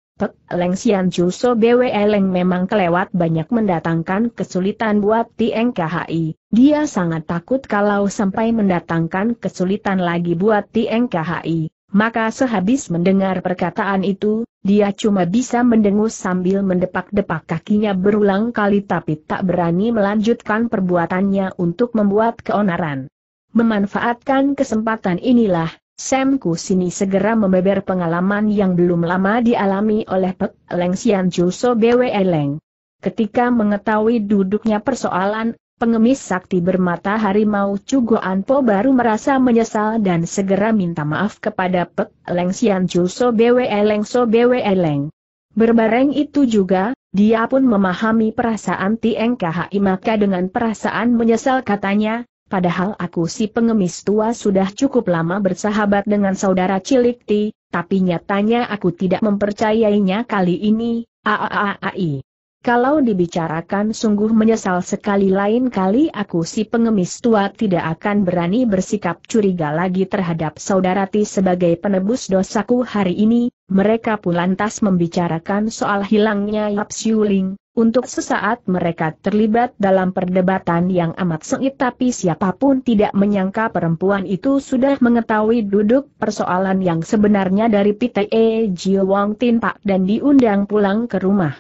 Leng Sian Ju Bwe Leng memang kelewat banyak mendatangkan kesulitan buat Tieng KHI. Dia sangat takut kalau sampai mendatangkan kesulitan lagi buat Tieng KHI. Maka sehabis mendengar perkataan itu, dia cuma bisa mendengus sambil mendepak-depak kakinya berulang kali tapi tak berani melanjutkan perbuatannya untuk membuat keonaran. Memanfaatkan kesempatan inilah, Sam sini segera membeber pengalaman yang belum lama dialami oleh Pek Leng Sian Juso Bwe Leng. Ketika mengetahui duduknya persoalan, pengemis sakti bermata harimau Cugo Anpo baru merasa menyesal dan segera minta maaf kepada Pek Leng Sian Juso Bwe Leng So Bwe Leng. Berbareng itu juga, dia pun memahami perasaan Tieng maka dengan perasaan menyesal katanya, padahal aku si pengemis tua sudah cukup lama bersahabat dengan saudara cilik Ti, tapi nyatanya aku tidak mempercayainya kali ini, Aaai. Kalau dibicarakan sungguh menyesal sekali lain kali aku si pengemis tua tidak akan berani bersikap curiga lagi terhadap saudarati sebagai penebus dosaku hari ini, mereka pun lantas membicarakan soal hilangnya Yap Siuling, untuk sesaat mereka terlibat dalam perdebatan yang amat sengit tapi siapapun tidak menyangka perempuan itu sudah mengetahui duduk persoalan yang sebenarnya dari PTE Jiwong Tin Pak dan diundang pulang ke rumah.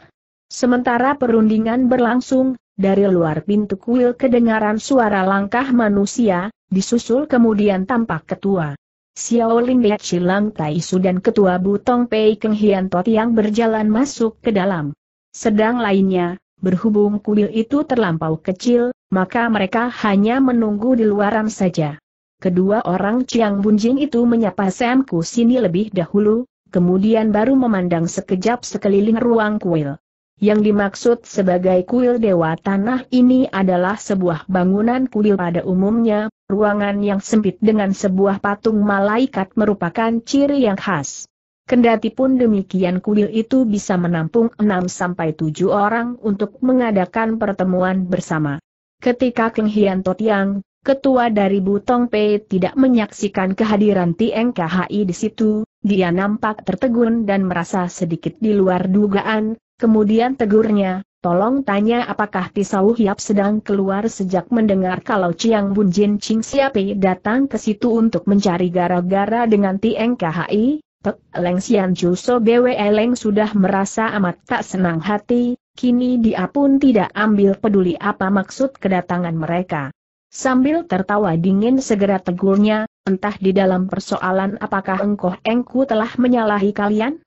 Sementara perundingan berlangsung, dari luar pintu kuil kedengaran suara langkah manusia, disusul kemudian tampak ketua. Xiao Ling lihat Liachi Tai Taisu dan ketua Butong Pei Keng Hian Tot yang berjalan masuk ke dalam. Sedang lainnya, berhubung kuil itu terlampau kecil, maka mereka hanya menunggu di luaran saja. Kedua orang Chiang Bunjing itu menyapa Sam sini lebih dahulu, kemudian baru memandang sekejap sekeliling ruang kuil. Yang dimaksud sebagai kuil dewa tanah ini adalah sebuah bangunan kuil pada umumnya, ruangan yang sempit dengan sebuah patung malaikat merupakan ciri yang khas. Kendati pun demikian kuil itu bisa menampung 6-7 orang untuk mengadakan pertemuan bersama. Ketika Keng Hian Totiang, ketua dari Butong Pei tidak menyaksikan kehadiran Tieng KHI di situ, dia nampak tertegun dan merasa sedikit di luar dugaan, Kemudian tegurnya, tolong tanya apakah pisau hiap sedang keluar sejak mendengar kalau Chiang Bun Jin Ching Siapi datang ke situ untuk mencari gara-gara dengan Tieng KHI, Tek Leng Sian Juso Bwe e Leng sudah merasa amat tak senang hati, kini dia pun tidak ambil peduli apa maksud kedatangan mereka. Sambil tertawa dingin segera tegurnya, entah di dalam persoalan apakah engkau engku telah menyalahi kalian?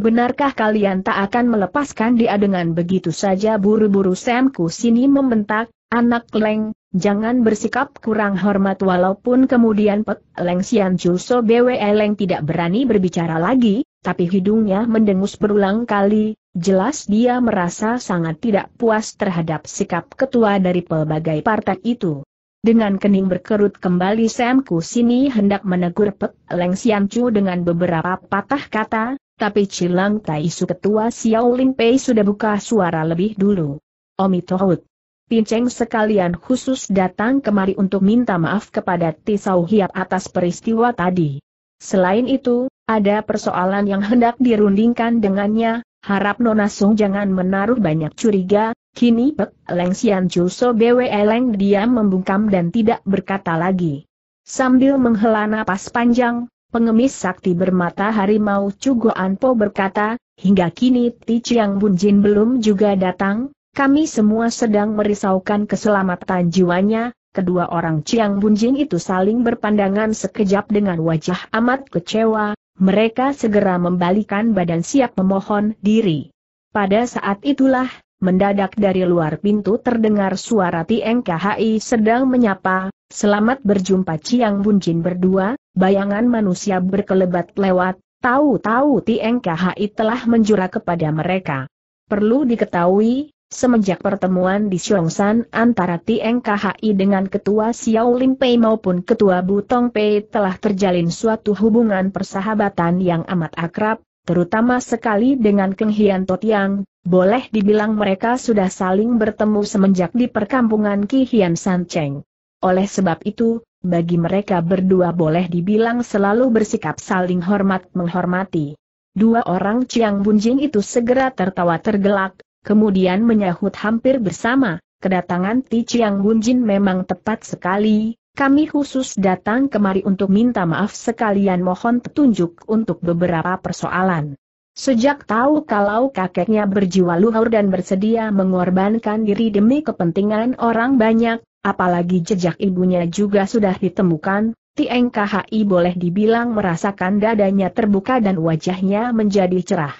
Benarkah kalian tak akan melepaskan dia dengan begitu saja buru-buru Sam Sini membentak, anak leng, jangan bersikap kurang hormat walaupun kemudian Pek Leng Sian Juso Bwe Leng tidak berani berbicara lagi, tapi hidungnya mendengus berulang kali, jelas dia merasa sangat tidak puas terhadap sikap ketua dari pelbagai partai itu. Dengan kening berkerut kembali Sam Kusini hendak menegur Pek Leng Sian Chu dengan beberapa patah kata, tapi Cilang Tai Su ketua Xiao Ling Pei sudah buka suara lebih dulu. Omi Tohut. Pinceng sekalian khusus datang kemari untuk minta maaf kepada Tisau Hiap atas peristiwa tadi. Selain itu, ada persoalan yang hendak dirundingkan dengannya, harap Nona Sung jangan menaruh banyak curiga, kini Pek Leng Sian Juso Bwe Leng diam membungkam dan tidak berkata lagi. Sambil menghela napas panjang, pengemis sakti bermata harimau Cugo Anpo berkata, hingga kini Ti Chiang Bun Jin belum juga datang, kami semua sedang merisaukan keselamatan jiwanya, kedua orang Chiang Bun Jin itu saling berpandangan sekejap dengan wajah amat kecewa, mereka segera membalikan badan siap memohon diri. Pada saat itulah, mendadak dari luar pintu terdengar suara Tieng Khai sedang menyapa, Selamat berjumpa Ciang Bunjin berdua, bayangan manusia berkelebat lewat, tahu-tahu Tieng telah menjura kepada mereka. Perlu diketahui, Semenjak pertemuan di Xiongsan antara Tieng dengan Ketua Xiao Lim Pei maupun Ketua Butong Pei telah terjalin suatu hubungan persahabatan yang amat akrab, terutama sekali dengan Keng Hian Totiang, boleh dibilang mereka sudah saling bertemu semenjak di perkampungan Ki Hian San Cheng. Oleh sebab itu, bagi mereka berdua boleh dibilang selalu bersikap saling hormat menghormati. Dua orang Chiang Bunjin itu segera tertawa tergelak, kemudian menyahut hampir bersama, kedatangan Ti Chiang Bunjin memang tepat sekali, kami khusus datang kemari untuk minta maaf sekalian mohon petunjuk untuk beberapa persoalan. Sejak tahu kalau kakeknya berjiwa luhur dan bersedia mengorbankan diri demi kepentingan orang banyak, Apalagi jejak ibunya juga sudah ditemukan, Tieng KHI boleh dibilang merasakan dadanya terbuka dan wajahnya menjadi cerah.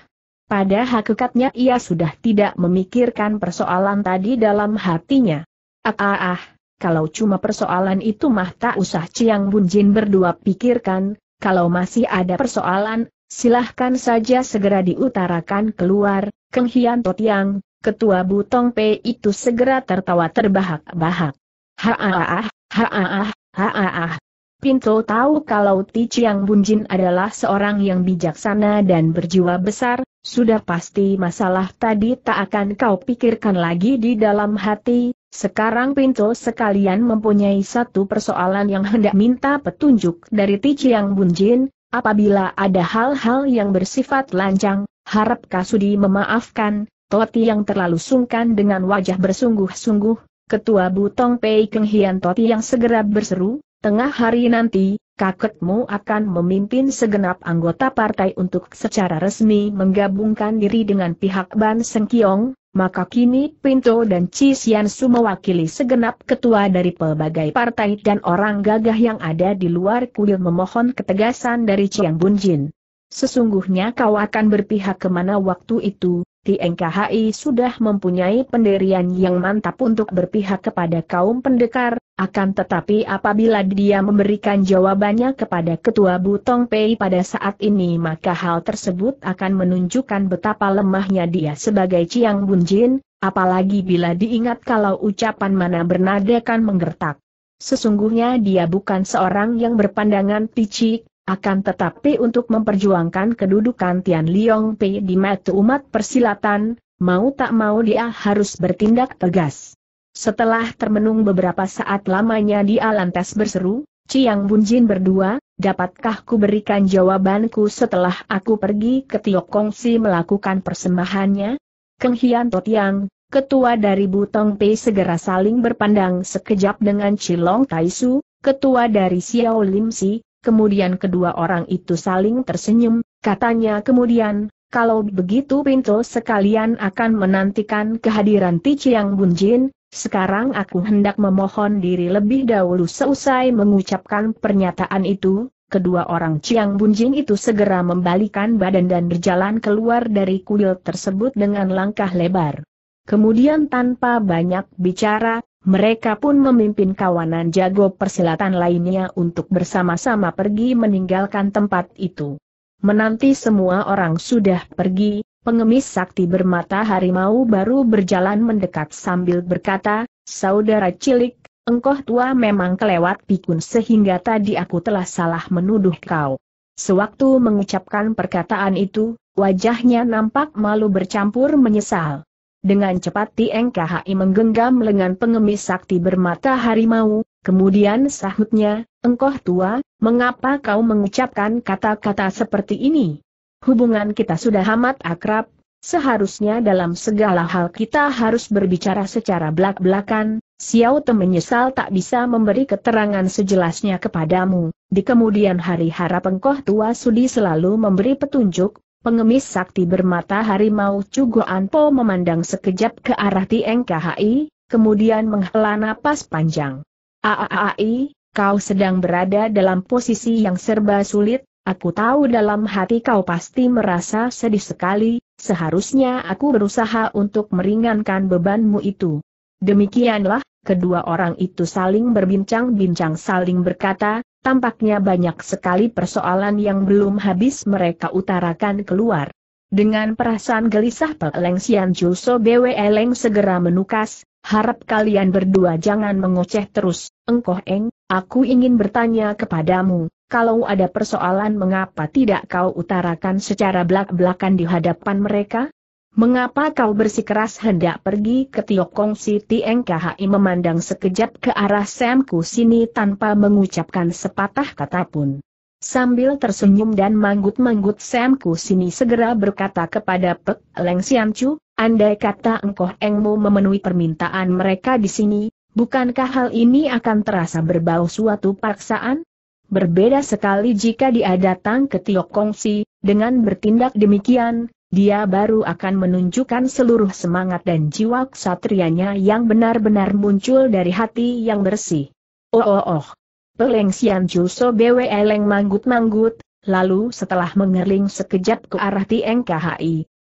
Pada hakikatnya ia sudah tidak memikirkan persoalan tadi dalam hatinya. Ah ah ah, kalau cuma persoalan itu mah tak usah Ciang Bunjin berdua pikirkan, kalau masih ada persoalan, silahkan saja segera diutarakan keluar, Keng Hian Totiang, Ketua Butong P itu segera tertawa terbahak-bahak. Haaah, haaah, haaah. Pinto tahu kalau Ti Chiang Bunjin adalah seorang yang bijaksana dan berjiwa besar, sudah pasti masalah tadi tak akan kau pikirkan lagi di dalam hati, sekarang Pinto sekalian mempunyai satu persoalan yang hendak minta petunjuk dari Ti Chiang Bunjin, apabila ada hal-hal yang bersifat lancang, harap Kasudi memaafkan, Toti yang terlalu sungkan dengan wajah bersungguh-sungguh, Ketua Butong Pei Keng Hian Toti yang segera berseru, tengah hari nanti, kakekmu akan memimpin segenap anggota partai untuk secara resmi menggabungkan diri dengan pihak Ban Seng Kiong. maka kini Pinto dan Chi Sian Su mewakili segenap ketua dari pelbagai partai dan orang gagah yang ada di luar kuil memohon ketegasan dari Chiang Jin. Sesungguhnya kau akan berpihak kemana waktu itu, di NKHI sudah mempunyai pendirian yang mantap untuk berpihak kepada kaum pendekar, akan tetapi apabila dia memberikan jawabannya kepada Ketua Butong Pei pada saat ini maka hal tersebut akan menunjukkan betapa lemahnya dia sebagai Ciang Bunjin, apalagi bila diingat kalau ucapan mana bernadakan menggertak. Sesungguhnya dia bukan seorang yang berpandangan picik, akan tetapi untuk memperjuangkan kedudukan Tian Liong Pei di mata umat persilatan, mau tak mau dia harus bertindak tegas. Setelah termenung beberapa saat lamanya dia lantas berseru, Ciang Bunjin berdua, dapatkah ku berikan jawabanku setelah aku pergi ke Kong Si melakukan persembahannya? Keng Hian Totiang, ketua dari Butong Pei segera saling berpandang sekejap dengan Cilong Taisu, ketua dari Xiao Lim Si, Kemudian kedua orang itu saling tersenyum, katanya kemudian, kalau begitu pintu sekalian akan menantikan kehadiran Ticiang Bunjin, sekarang aku hendak memohon diri lebih dahulu seusai mengucapkan pernyataan itu, kedua orang Ciang Bunjin itu segera membalikan badan dan berjalan keluar dari kuil tersebut dengan langkah lebar. Kemudian tanpa banyak bicara, mereka pun memimpin kawanan jago persilatan lainnya untuk bersama-sama pergi meninggalkan tempat itu. Menanti semua orang sudah pergi, pengemis sakti bermata harimau baru berjalan mendekat sambil berkata, Saudara cilik, engkau tua memang kelewat pikun sehingga tadi aku telah salah menuduh kau. Sewaktu mengucapkan perkataan itu, wajahnya nampak malu bercampur menyesal. Dengan cepat Tieng menggenggam lengan pengemis sakti bermata harimau, kemudian sahutnya, Engkoh tua, mengapa kau mengucapkan kata-kata seperti ini? Hubungan kita sudah amat akrab, seharusnya dalam segala hal kita harus berbicara secara belak-belakan, Xiao Te menyesal tak bisa memberi keterangan sejelasnya kepadamu. Di kemudian hari harap engkoh tua sudi selalu memberi petunjuk, Pengemis sakti bermata harimau Cugo Anpo memandang sekejap ke arah Tieng kemudian menghela napas panjang. Aaai, kau sedang berada dalam posisi yang serba sulit, aku tahu dalam hati kau pasti merasa sedih sekali, seharusnya aku berusaha untuk meringankan bebanmu itu. Demikianlah, kedua orang itu saling berbincang-bincang saling berkata, tampaknya banyak sekali persoalan yang belum habis mereka utarakan keluar. Dengan perasaan gelisah Peleng Sian Juso Bwe Eleng segera menukas, harap kalian berdua jangan mengoceh terus, engkoh eng, aku ingin bertanya kepadamu, kalau ada persoalan mengapa tidak kau utarakan secara belak-belakan di hadapan mereka? Mengapa kau bersikeras hendak pergi ke Tiokong City NKHI memandang sekejap ke arah Semku Sini tanpa mengucapkan sepatah kata pun. Sambil tersenyum dan manggut-manggut Semku Sini segera berkata kepada Pek Leng Siamcu, andai kata engkau engmu memenuhi permintaan mereka di sini, bukankah hal ini akan terasa berbau suatu paksaan? Berbeda sekali jika dia datang ke Tiokong Si, dengan bertindak demikian, dia baru akan menunjukkan seluruh semangat dan jiwa ksatrianya yang benar-benar muncul dari hati yang bersih. Oh oh oh. Peleng Sian Juso Bwe Eleng manggut-manggut, lalu setelah mengerling sekejap ke arah Tieng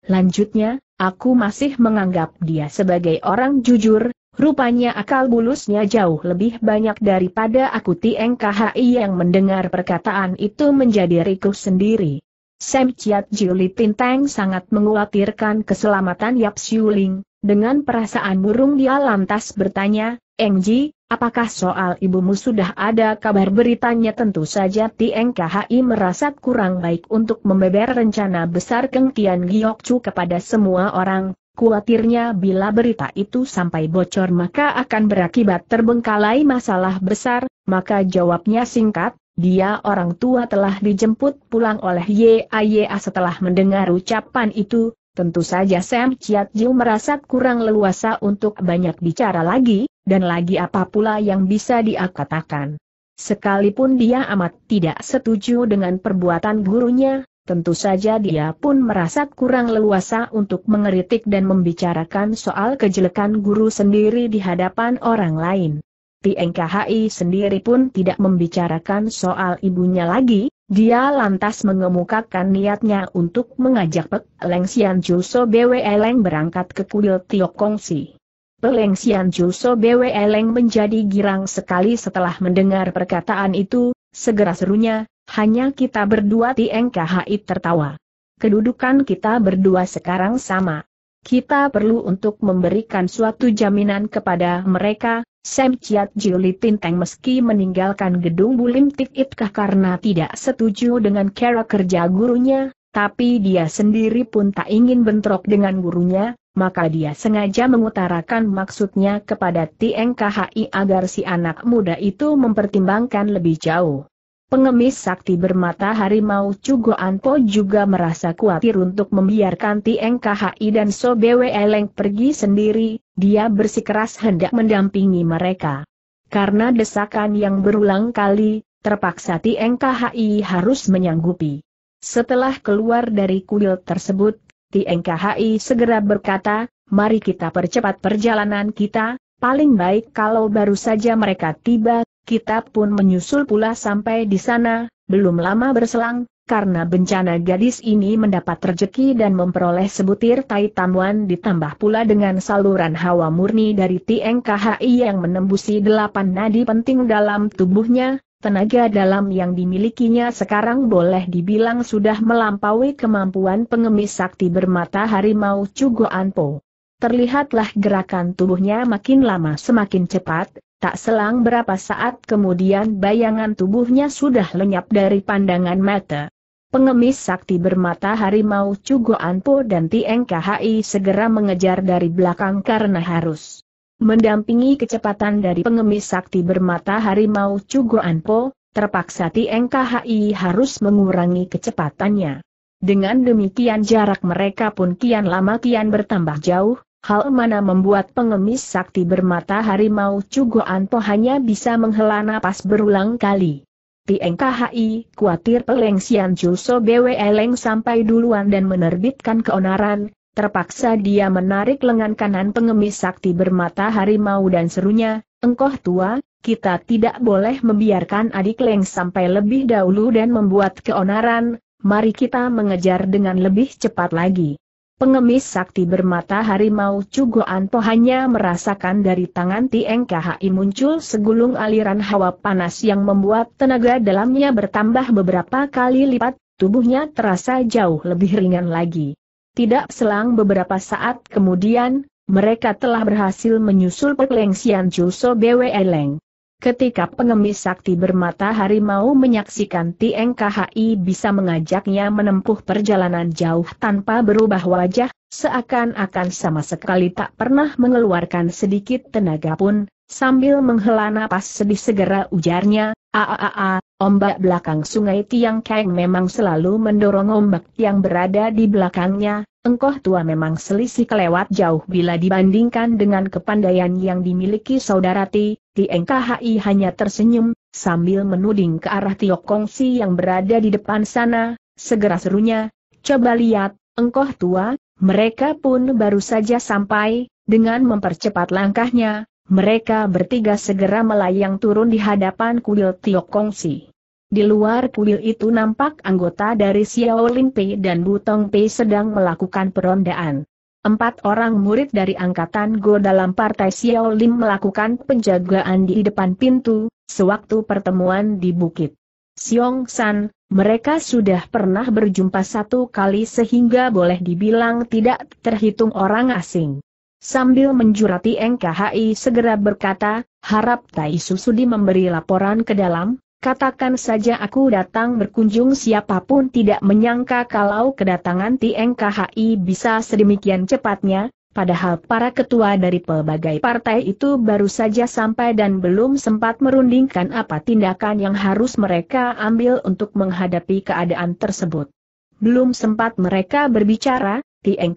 lanjutnya, aku masih menganggap dia sebagai orang jujur, rupanya akal bulusnya jauh lebih banyak daripada aku Tieng yang mendengar perkataan itu menjadi riku sendiri. Sam Chiat Juli Pinteng sangat mengkhawatirkan keselamatan Yap Siuling, dengan perasaan murung dia lantas bertanya, Eng Ji, apakah soal ibumu sudah ada kabar beritanya tentu saja Tieng KHI merasa kurang baik untuk membeber rencana besar Keng Tian Chu kepada semua orang, Kuatirnya bila berita itu sampai bocor maka akan berakibat terbengkalai masalah besar, maka jawabnya singkat, dia orang tua telah dijemput pulang oleh YAYA setelah mendengar ucapan itu, tentu saja Sam Chiat Jiu merasa kurang leluasa untuk banyak bicara lagi, dan lagi apa pula yang bisa dia katakan. Sekalipun dia amat tidak setuju dengan perbuatan gurunya, tentu saja dia pun merasa kurang leluasa untuk mengeritik dan membicarakan soal kejelekan guru sendiri di hadapan orang lain. PNKHI sendiri pun tidak membicarakan soal ibunya lagi, dia lantas mengemukakan niatnya untuk mengajak Pek Leng Xian Juso Bwe Leng berangkat ke kuil Tiok Kongsi. Leng Sian Juso Bwe Leng menjadi girang sekali setelah mendengar perkataan itu, segera serunya, hanya kita berdua Tieng KHI tertawa. Kedudukan kita berdua sekarang sama, kita perlu untuk memberikan suatu jaminan kepada mereka, Sam Chiat Juli Tinteng meski meninggalkan gedung Bulim Tik karena tidak setuju dengan cara kerja gurunya, tapi dia sendiri pun tak ingin bentrok dengan gurunya, maka dia sengaja mengutarakan maksudnya kepada TNKHI agar si anak muda itu mempertimbangkan lebih jauh. Pengemis sakti bermata harimau Cugo Anpo juga merasa khawatir untuk membiarkan Tieng KHI dan Sobewe Eleng pergi sendiri, dia bersikeras hendak mendampingi mereka. Karena desakan yang berulang kali, terpaksa Tieng KHI harus menyanggupi. Setelah keluar dari kuil tersebut, Tieng KHI segera berkata, mari kita percepat perjalanan kita, paling baik kalau baru saja mereka tiba kita pun menyusul pula sampai di sana, belum lama berselang, karena bencana gadis ini mendapat rejeki dan memperoleh sebutir tai tamuan ditambah pula dengan saluran hawa murni dari Tieng yang menembusi delapan nadi penting dalam tubuhnya, tenaga dalam yang dimilikinya sekarang boleh dibilang sudah melampaui kemampuan pengemis sakti bermata harimau Cugo Anpo. Terlihatlah gerakan tubuhnya makin lama semakin cepat, Tak selang berapa saat kemudian bayangan tubuhnya sudah lenyap dari pandangan mata. Pengemis sakti bermata harimau Cugo Anpo dan Tieng KHI segera mengejar dari belakang karena harus mendampingi kecepatan dari pengemis sakti bermata harimau Cugo Anpo, terpaksa Tieng KHI harus mengurangi kecepatannya. Dengan demikian jarak mereka pun kian lama kian bertambah jauh, Hal mana membuat pengemis sakti bermata harimau Cugoan Anto hanya bisa menghela napas berulang kali. PNKHI peleng pelengsian Juso BW leng sampai duluan dan menerbitkan keonaran, terpaksa dia menarik lengan kanan pengemis sakti bermata harimau dan serunya, engkoh tua, kita tidak boleh membiarkan adik Leng sampai lebih dahulu dan membuat keonaran, mari kita mengejar dengan lebih cepat lagi. Pengemis sakti bermata harimau Cugoan Po hanya merasakan dari tangan Tieng KHI muncul segulung aliran hawa panas yang membuat tenaga dalamnya bertambah beberapa kali lipat, tubuhnya terasa jauh lebih ringan lagi. Tidak selang beberapa saat kemudian, mereka telah berhasil menyusul Pek Leng Sian Juso Bwe Leng. Ketika pengemis sakti bermata harimau menyaksikan Tieng KHI bisa mengajaknya menempuh perjalanan jauh tanpa berubah wajah, seakan-akan sama sekali tak pernah mengeluarkan sedikit tenaga pun, sambil menghela napas sedih segera ujarnya, Aaaa, ombak belakang sungai Tiang Kang memang selalu mendorong ombak yang berada di belakangnya, engkoh tua memang selisih kelewat jauh bila dibandingkan dengan kepandaian yang dimiliki saudara Ti, Tieng Khi hanya tersenyum, sambil menuding ke arah Tio Kongsi yang berada di depan sana, segera serunya, coba lihat, engkoh tua, mereka pun baru saja sampai, dengan mempercepat langkahnya, mereka bertiga segera melayang turun di hadapan kuil Tio Kongsi. Di luar kuil itu nampak anggota dari Xiao Pei dan Butong Pei sedang melakukan perondaan. Empat orang murid dari angkatan Go dalam partai Xiao Lim melakukan penjagaan di depan pintu, sewaktu pertemuan di bukit. Xiong San, mereka sudah pernah berjumpa satu kali sehingga boleh dibilang tidak terhitung orang asing. Sambil menjurati NKHI segera berkata, harap Tai Susudi memberi laporan ke dalam, katakan saja aku datang berkunjung siapapun tidak menyangka kalau kedatangan TNKHI bisa sedemikian cepatnya, padahal para ketua dari pelbagai partai itu baru saja sampai dan belum sempat merundingkan apa tindakan yang harus mereka ambil untuk menghadapi keadaan tersebut. Belum sempat mereka berbicara, Tieng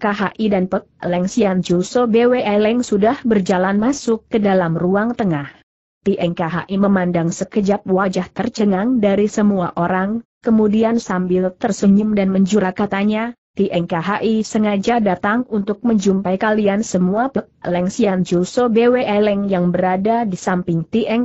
dan Pek Leng Sian Juso BWE Leng sudah berjalan masuk ke dalam ruang tengah. Tieng memandang sekejap wajah tercengang dari semua orang, kemudian sambil tersenyum dan menjura katanya, Tieng sengaja datang untuk menjumpai kalian semua Pek Leng Sian Juso BWE Leng yang berada di samping Tieng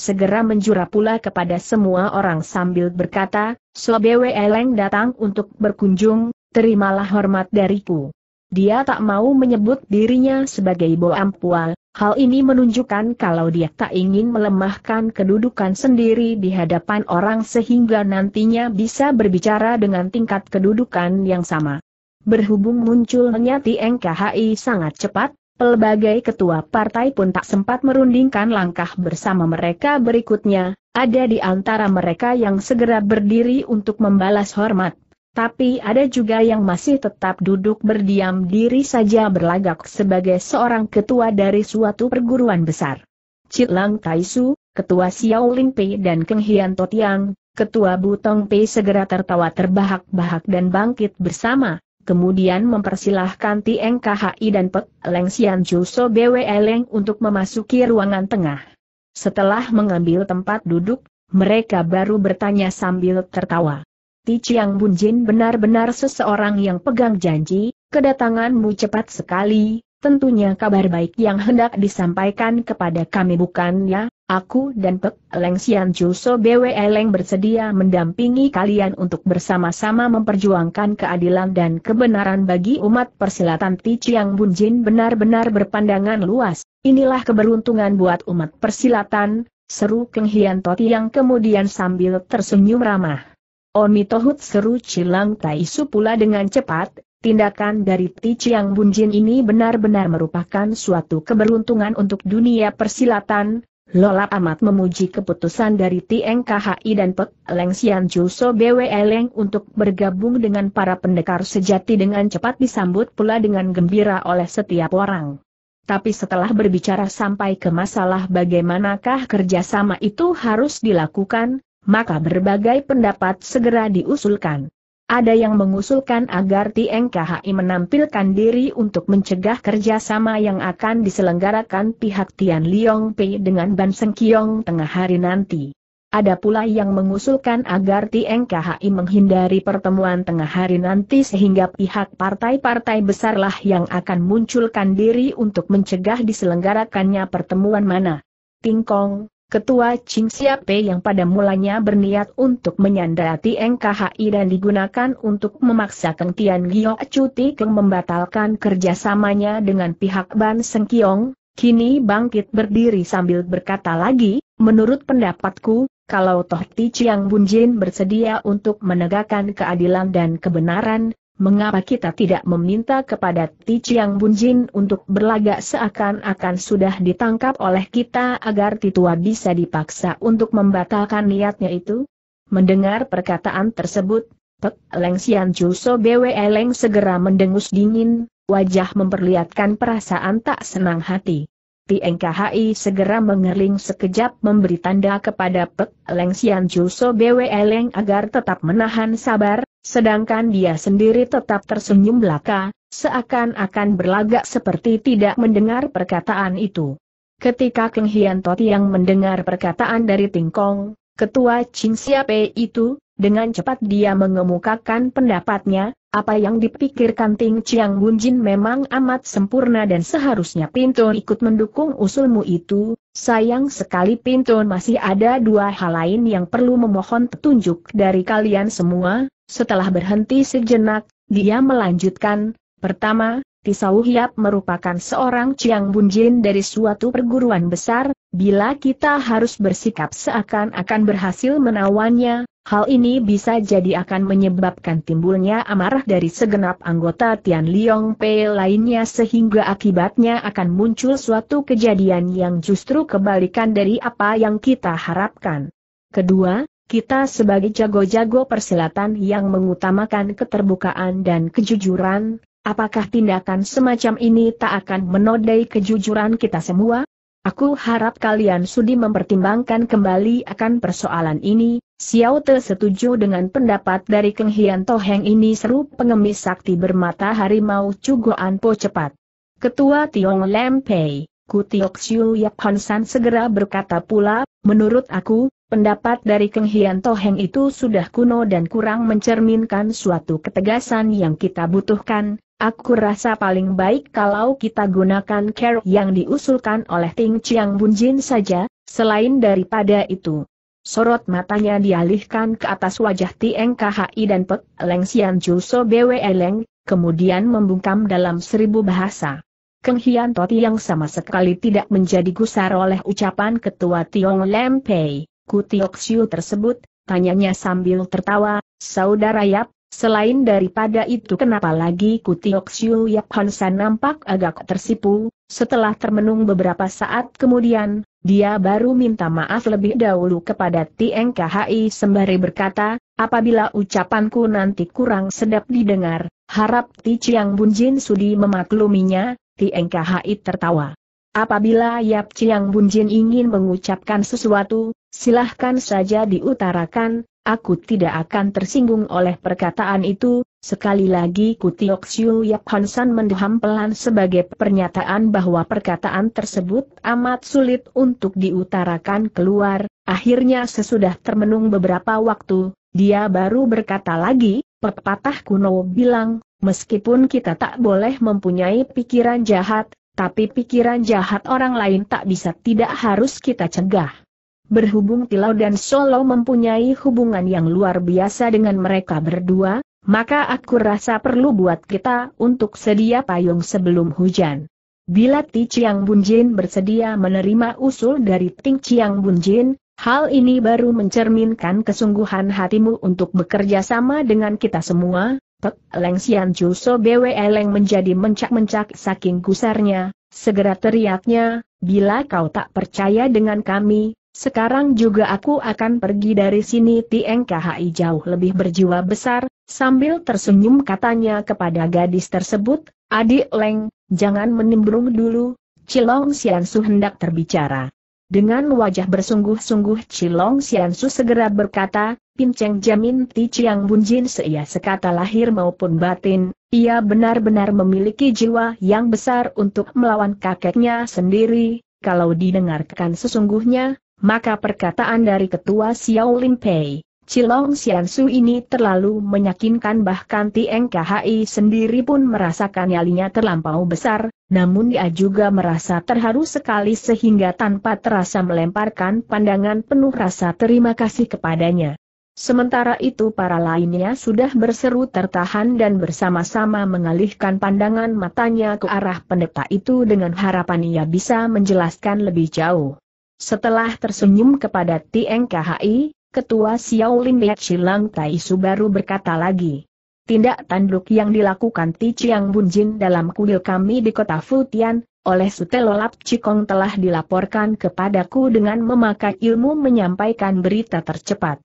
segera menjura pula kepada semua orang sambil berkata, So BWE Leng datang untuk berkunjung, terimalah hormat dariku. Dia tak mau menyebut dirinya sebagai Boampua, hal ini menunjukkan kalau dia tak ingin melemahkan kedudukan sendiri di hadapan orang sehingga nantinya bisa berbicara dengan tingkat kedudukan yang sama. Berhubung munculnya TNKHI sangat cepat, pelbagai ketua partai pun tak sempat merundingkan langkah bersama mereka berikutnya, ada di antara mereka yang segera berdiri untuk membalas hormat. Tapi ada juga yang masih tetap duduk berdiam diri saja berlagak sebagai seorang ketua dari suatu perguruan besar. Cilang Taisu, Ketua Xiao Pei dan Keng Hian Totiang, Ketua Butong Pei segera tertawa terbahak-bahak dan bangkit bersama, kemudian mempersilahkan Tieng KHI dan Pek Leng Xian Juso BWE Leng untuk memasuki ruangan tengah. Setelah mengambil tempat duduk, mereka baru bertanya sambil tertawa. Ti Chiang Bunjin benar-benar seseorang yang pegang janji, kedatanganmu cepat sekali, tentunya kabar baik yang hendak disampaikan kepada kami bukan ya? aku dan Pek Leng Sian Juso Bwe Leng bersedia mendampingi kalian untuk bersama-sama memperjuangkan keadilan dan kebenaran bagi umat persilatan Ti Chiang Bunjin benar-benar berpandangan luas, inilah keberuntungan buat umat persilatan, seru Keng Hian Toti yang kemudian sambil tersenyum ramah. Oni seru Cilang Taisu pula dengan cepat, tindakan dari Ti Chiang Bunjin ini benar-benar merupakan suatu keberuntungan untuk dunia persilatan, Lola amat memuji keputusan dari TNKHI dan Pek Leng Sian Juso BW Leng untuk bergabung dengan para pendekar sejati dengan cepat disambut pula dengan gembira oleh setiap orang. Tapi setelah berbicara sampai ke masalah bagaimanakah kerjasama itu harus dilakukan, maka berbagai pendapat segera diusulkan. Ada yang mengusulkan agar TNKHI menampilkan diri untuk mencegah kerjasama yang akan diselenggarakan pihak Tian Liong Pei dengan Ban Seng Kiong tengah hari nanti. Ada pula yang mengusulkan agar TNKHI menghindari pertemuan tengah hari nanti sehingga pihak partai-partai besarlah yang akan munculkan diri untuk mencegah diselenggarakannya pertemuan mana. Tingkong, Ketua Ching Siape yang pada mulanya berniat untuk menyandati NKHI dan digunakan untuk memaksa memaksakan Tian Gio Cuti Keng membatalkan kerjasamanya dengan pihak Ban Seng Kiong kini bangkit berdiri sambil berkata lagi, menurut pendapatku, kalau Toh Ti Chiang Jin bersedia untuk menegakkan keadilan dan kebenaran, mengapa kita tidak meminta kepada Ti Chiang Bunjin untuk berlagak seakan-akan sudah ditangkap oleh kita agar Titua bisa dipaksa untuk membatalkan niatnya itu? Mendengar perkataan tersebut, Pek Leng Sian Ju So Bwe Leng segera mendengus dingin, wajah memperlihatkan perasaan tak senang hati. PNKHI segera mengerling sekejap memberi tanda kepada Pek Leng Sian Juso Leng agar tetap menahan sabar, sedangkan dia sendiri tetap tersenyum belaka, seakan-akan berlagak seperti tidak mendengar perkataan itu. Ketika Keng Hian Toti yang mendengar perkataan dari Tingkong, ketua Ching Siapai itu, dengan cepat dia mengemukakan pendapatnya, apa yang dipikirkan Ting Chiang Bunjin memang amat sempurna dan seharusnya Pinto ikut mendukung usulmu itu, sayang sekali Pinto masih ada dua hal lain yang perlu memohon petunjuk dari kalian semua, setelah berhenti sejenak, dia melanjutkan, pertama, Tisau Hiap merupakan seorang Chiang Bunjin dari suatu perguruan besar, bila kita harus bersikap seakan-akan berhasil menawannya, hal ini bisa jadi akan menyebabkan timbulnya amarah dari segenap anggota Tian Liong Pei lainnya sehingga akibatnya akan muncul suatu kejadian yang justru kebalikan dari apa yang kita harapkan. Kedua, kita sebagai jago-jago persilatan yang mengutamakan keterbukaan dan kejujuran, Apakah tindakan semacam ini tak akan menodai kejujuran kita semua? Aku harap kalian sudi mempertimbangkan kembali akan persoalan ini. Xiao Te setuju dengan pendapat dari Keng Hian Toheng ini seru pengemis sakti bermata harimau Cugoan Po cepat. Ketua Tiong Lem Pei, Tiok Siu Yap Hon San segera berkata pula, menurut aku, pendapat dari Keng Hian Toheng itu sudah kuno dan kurang mencerminkan suatu ketegasan yang kita butuhkan, Aku rasa paling baik kalau kita gunakan care yang diusulkan oleh Ting Chiang Bunjin saja, selain daripada itu. Sorot matanya dialihkan ke atas wajah Tieng KHI dan Pek Leng Xian Juso BW Leng, kemudian membungkam dalam seribu bahasa. Keng Hian Toti yang sama sekali tidak menjadi gusar oleh ucapan ketua Tiong Lem Pei, Ku Tiok Siu tersebut, tanyanya sambil tertawa, Saudara Yap, Selain daripada itu kenapa lagi Kutiok Siu Yap Honsan nampak agak tersipu, setelah termenung beberapa saat kemudian, dia baru minta maaf lebih dahulu kepada TNKHI sembari berkata, apabila ucapanku nanti kurang sedap didengar, harap Ti Chiang Bunjin sudi memakluminya, TNKHI tertawa. Apabila Yap Chiang Bunjin ingin mengucapkan sesuatu, silahkan saja diutarakan, Aku tidak akan tersinggung oleh perkataan itu, sekali lagi Kutiok Siu Yap Hansan mendeham pelan sebagai pernyataan bahwa perkataan tersebut amat sulit untuk diutarakan keluar, akhirnya sesudah termenung beberapa waktu, dia baru berkata lagi, pepatah kuno bilang, meskipun kita tak boleh mempunyai pikiran jahat, tapi pikiran jahat orang lain tak bisa tidak harus kita cegah. Berhubung Tilau dan Solo mempunyai hubungan yang luar biasa dengan mereka berdua, maka aku rasa perlu buat kita untuk sedia payung sebelum hujan. Bila Ti Chiang Bunjin bersedia menerima usul dari Ting Chiang Bunjin, Hal ini baru mencerminkan kesungguhan hatimu untuk bekerja sama dengan kita semua, Pek Leng Sian Chu Bwe Leng menjadi mencak-mencak saking gusarnya, segera teriaknya, bila kau tak percaya dengan kami, sekarang juga aku akan pergi dari sini TNKHI jauh lebih berjiwa besar, sambil tersenyum katanya kepada gadis tersebut, adik Leng, jangan menimbrung dulu, Cilong Siansu hendak terbicara. Dengan wajah bersungguh-sungguh Cilong Siansu segera berkata, Pinceng jamin Ti Chiang Bunjin seia sekata lahir maupun batin, ia benar-benar memiliki jiwa yang besar untuk melawan kakeknya sendiri, kalau didengarkan sesungguhnya, maka perkataan dari ketua Xiao Limpei, Pei, Cilong Xiansu ini terlalu menyakinkan bahkan Tieng KHI sendiri pun merasakan nyalinya terlampau besar, namun dia juga merasa terharu sekali sehingga tanpa terasa melemparkan pandangan penuh rasa terima kasih kepadanya. Sementara itu para lainnya sudah berseru tertahan dan bersama-sama mengalihkan pandangan matanya ke arah pendeta itu dengan harapan ia bisa menjelaskan lebih jauh. Setelah tersenyum kepada TNKHI, Ketua Xiao Xiaolin Liat Silang Tai baru berkata lagi. Tindak tanduk yang dilakukan Ti Chiang Bunjin dalam kuil kami di kota Futian, oleh Sutelolap Cikong telah dilaporkan kepadaku dengan memakai ilmu menyampaikan berita tercepat.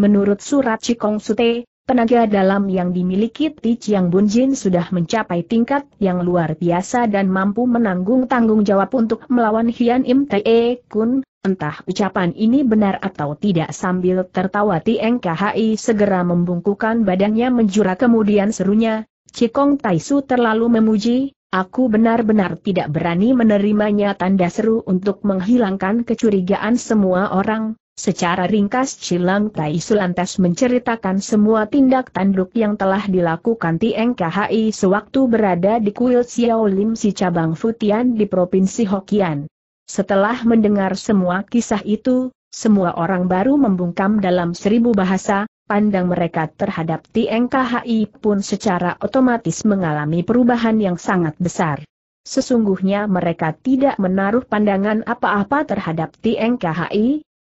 Menurut surat Cikong Sute, Tenaga dalam yang dimiliki Ti Chiang Bun sudah mencapai tingkat yang luar biasa dan mampu menanggung tanggung jawab untuk melawan Hian Im Te Kun. Entah ucapan ini benar atau tidak sambil tertawa Tieng Khai segera membungkukan badannya menjura kemudian serunya, Cikong Taisu terlalu memuji, aku benar-benar tidak berani menerimanya tanda seru untuk menghilangkan kecurigaan semua orang, Secara ringkas Cilang Tai Sulantas menceritakan semua tindak tanduk yang telah dilakukan Tieng sewaktu berada di kuil Xiao Lim Si Cabang Futian di Provinsi Hokian. Setelah mendengar semua kisah itu, semua orang baru membungkam dalam seribu bahasa, pandang mereka terhadap Tieng pun secara otomatis mengalami perubahan yang sangat besar. Sesungguhnya mereka tidak menaruh pandangan apa-apa terhadap Tieng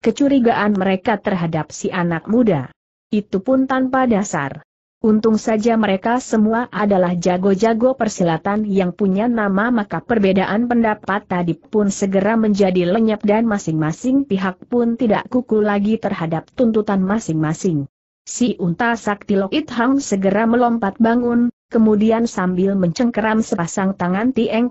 kecurigaan mereka terhadap si anak muda. Itu pun tanpa dasar. Untung saja mereka semua adalah jago-jago persilatan yang punya nama maka perbedaan pendapat tadi pun segera menjadi lenyap dan masing-masing pihak pun tidak kuku lagi terhadap tuntutan masing-masing. Si unta sakti Lokit Hang segera melompat bangun, kemudian sambil mencengkeram sepasang tangan Tieng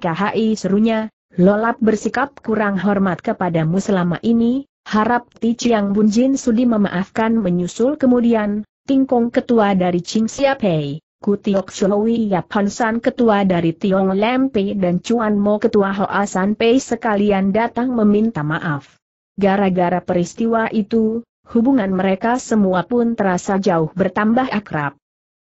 serunya, Lolap bersikap kurang hormat kepadamu selama ini, Harap Ti Chiang Bun Jin Sudi memaafkan menyusul kemudian, Tingkong ketua dari Ching Pei, Ku Kutiok Chowi Yap San ketua dari Tiong Pei dan Chuan Mo ketua Hoa San Pei sekalian datang meminta maaf. Gara-gara peristiwa itu, hubungan mereka semua pun terasa jauh bertambah akrab.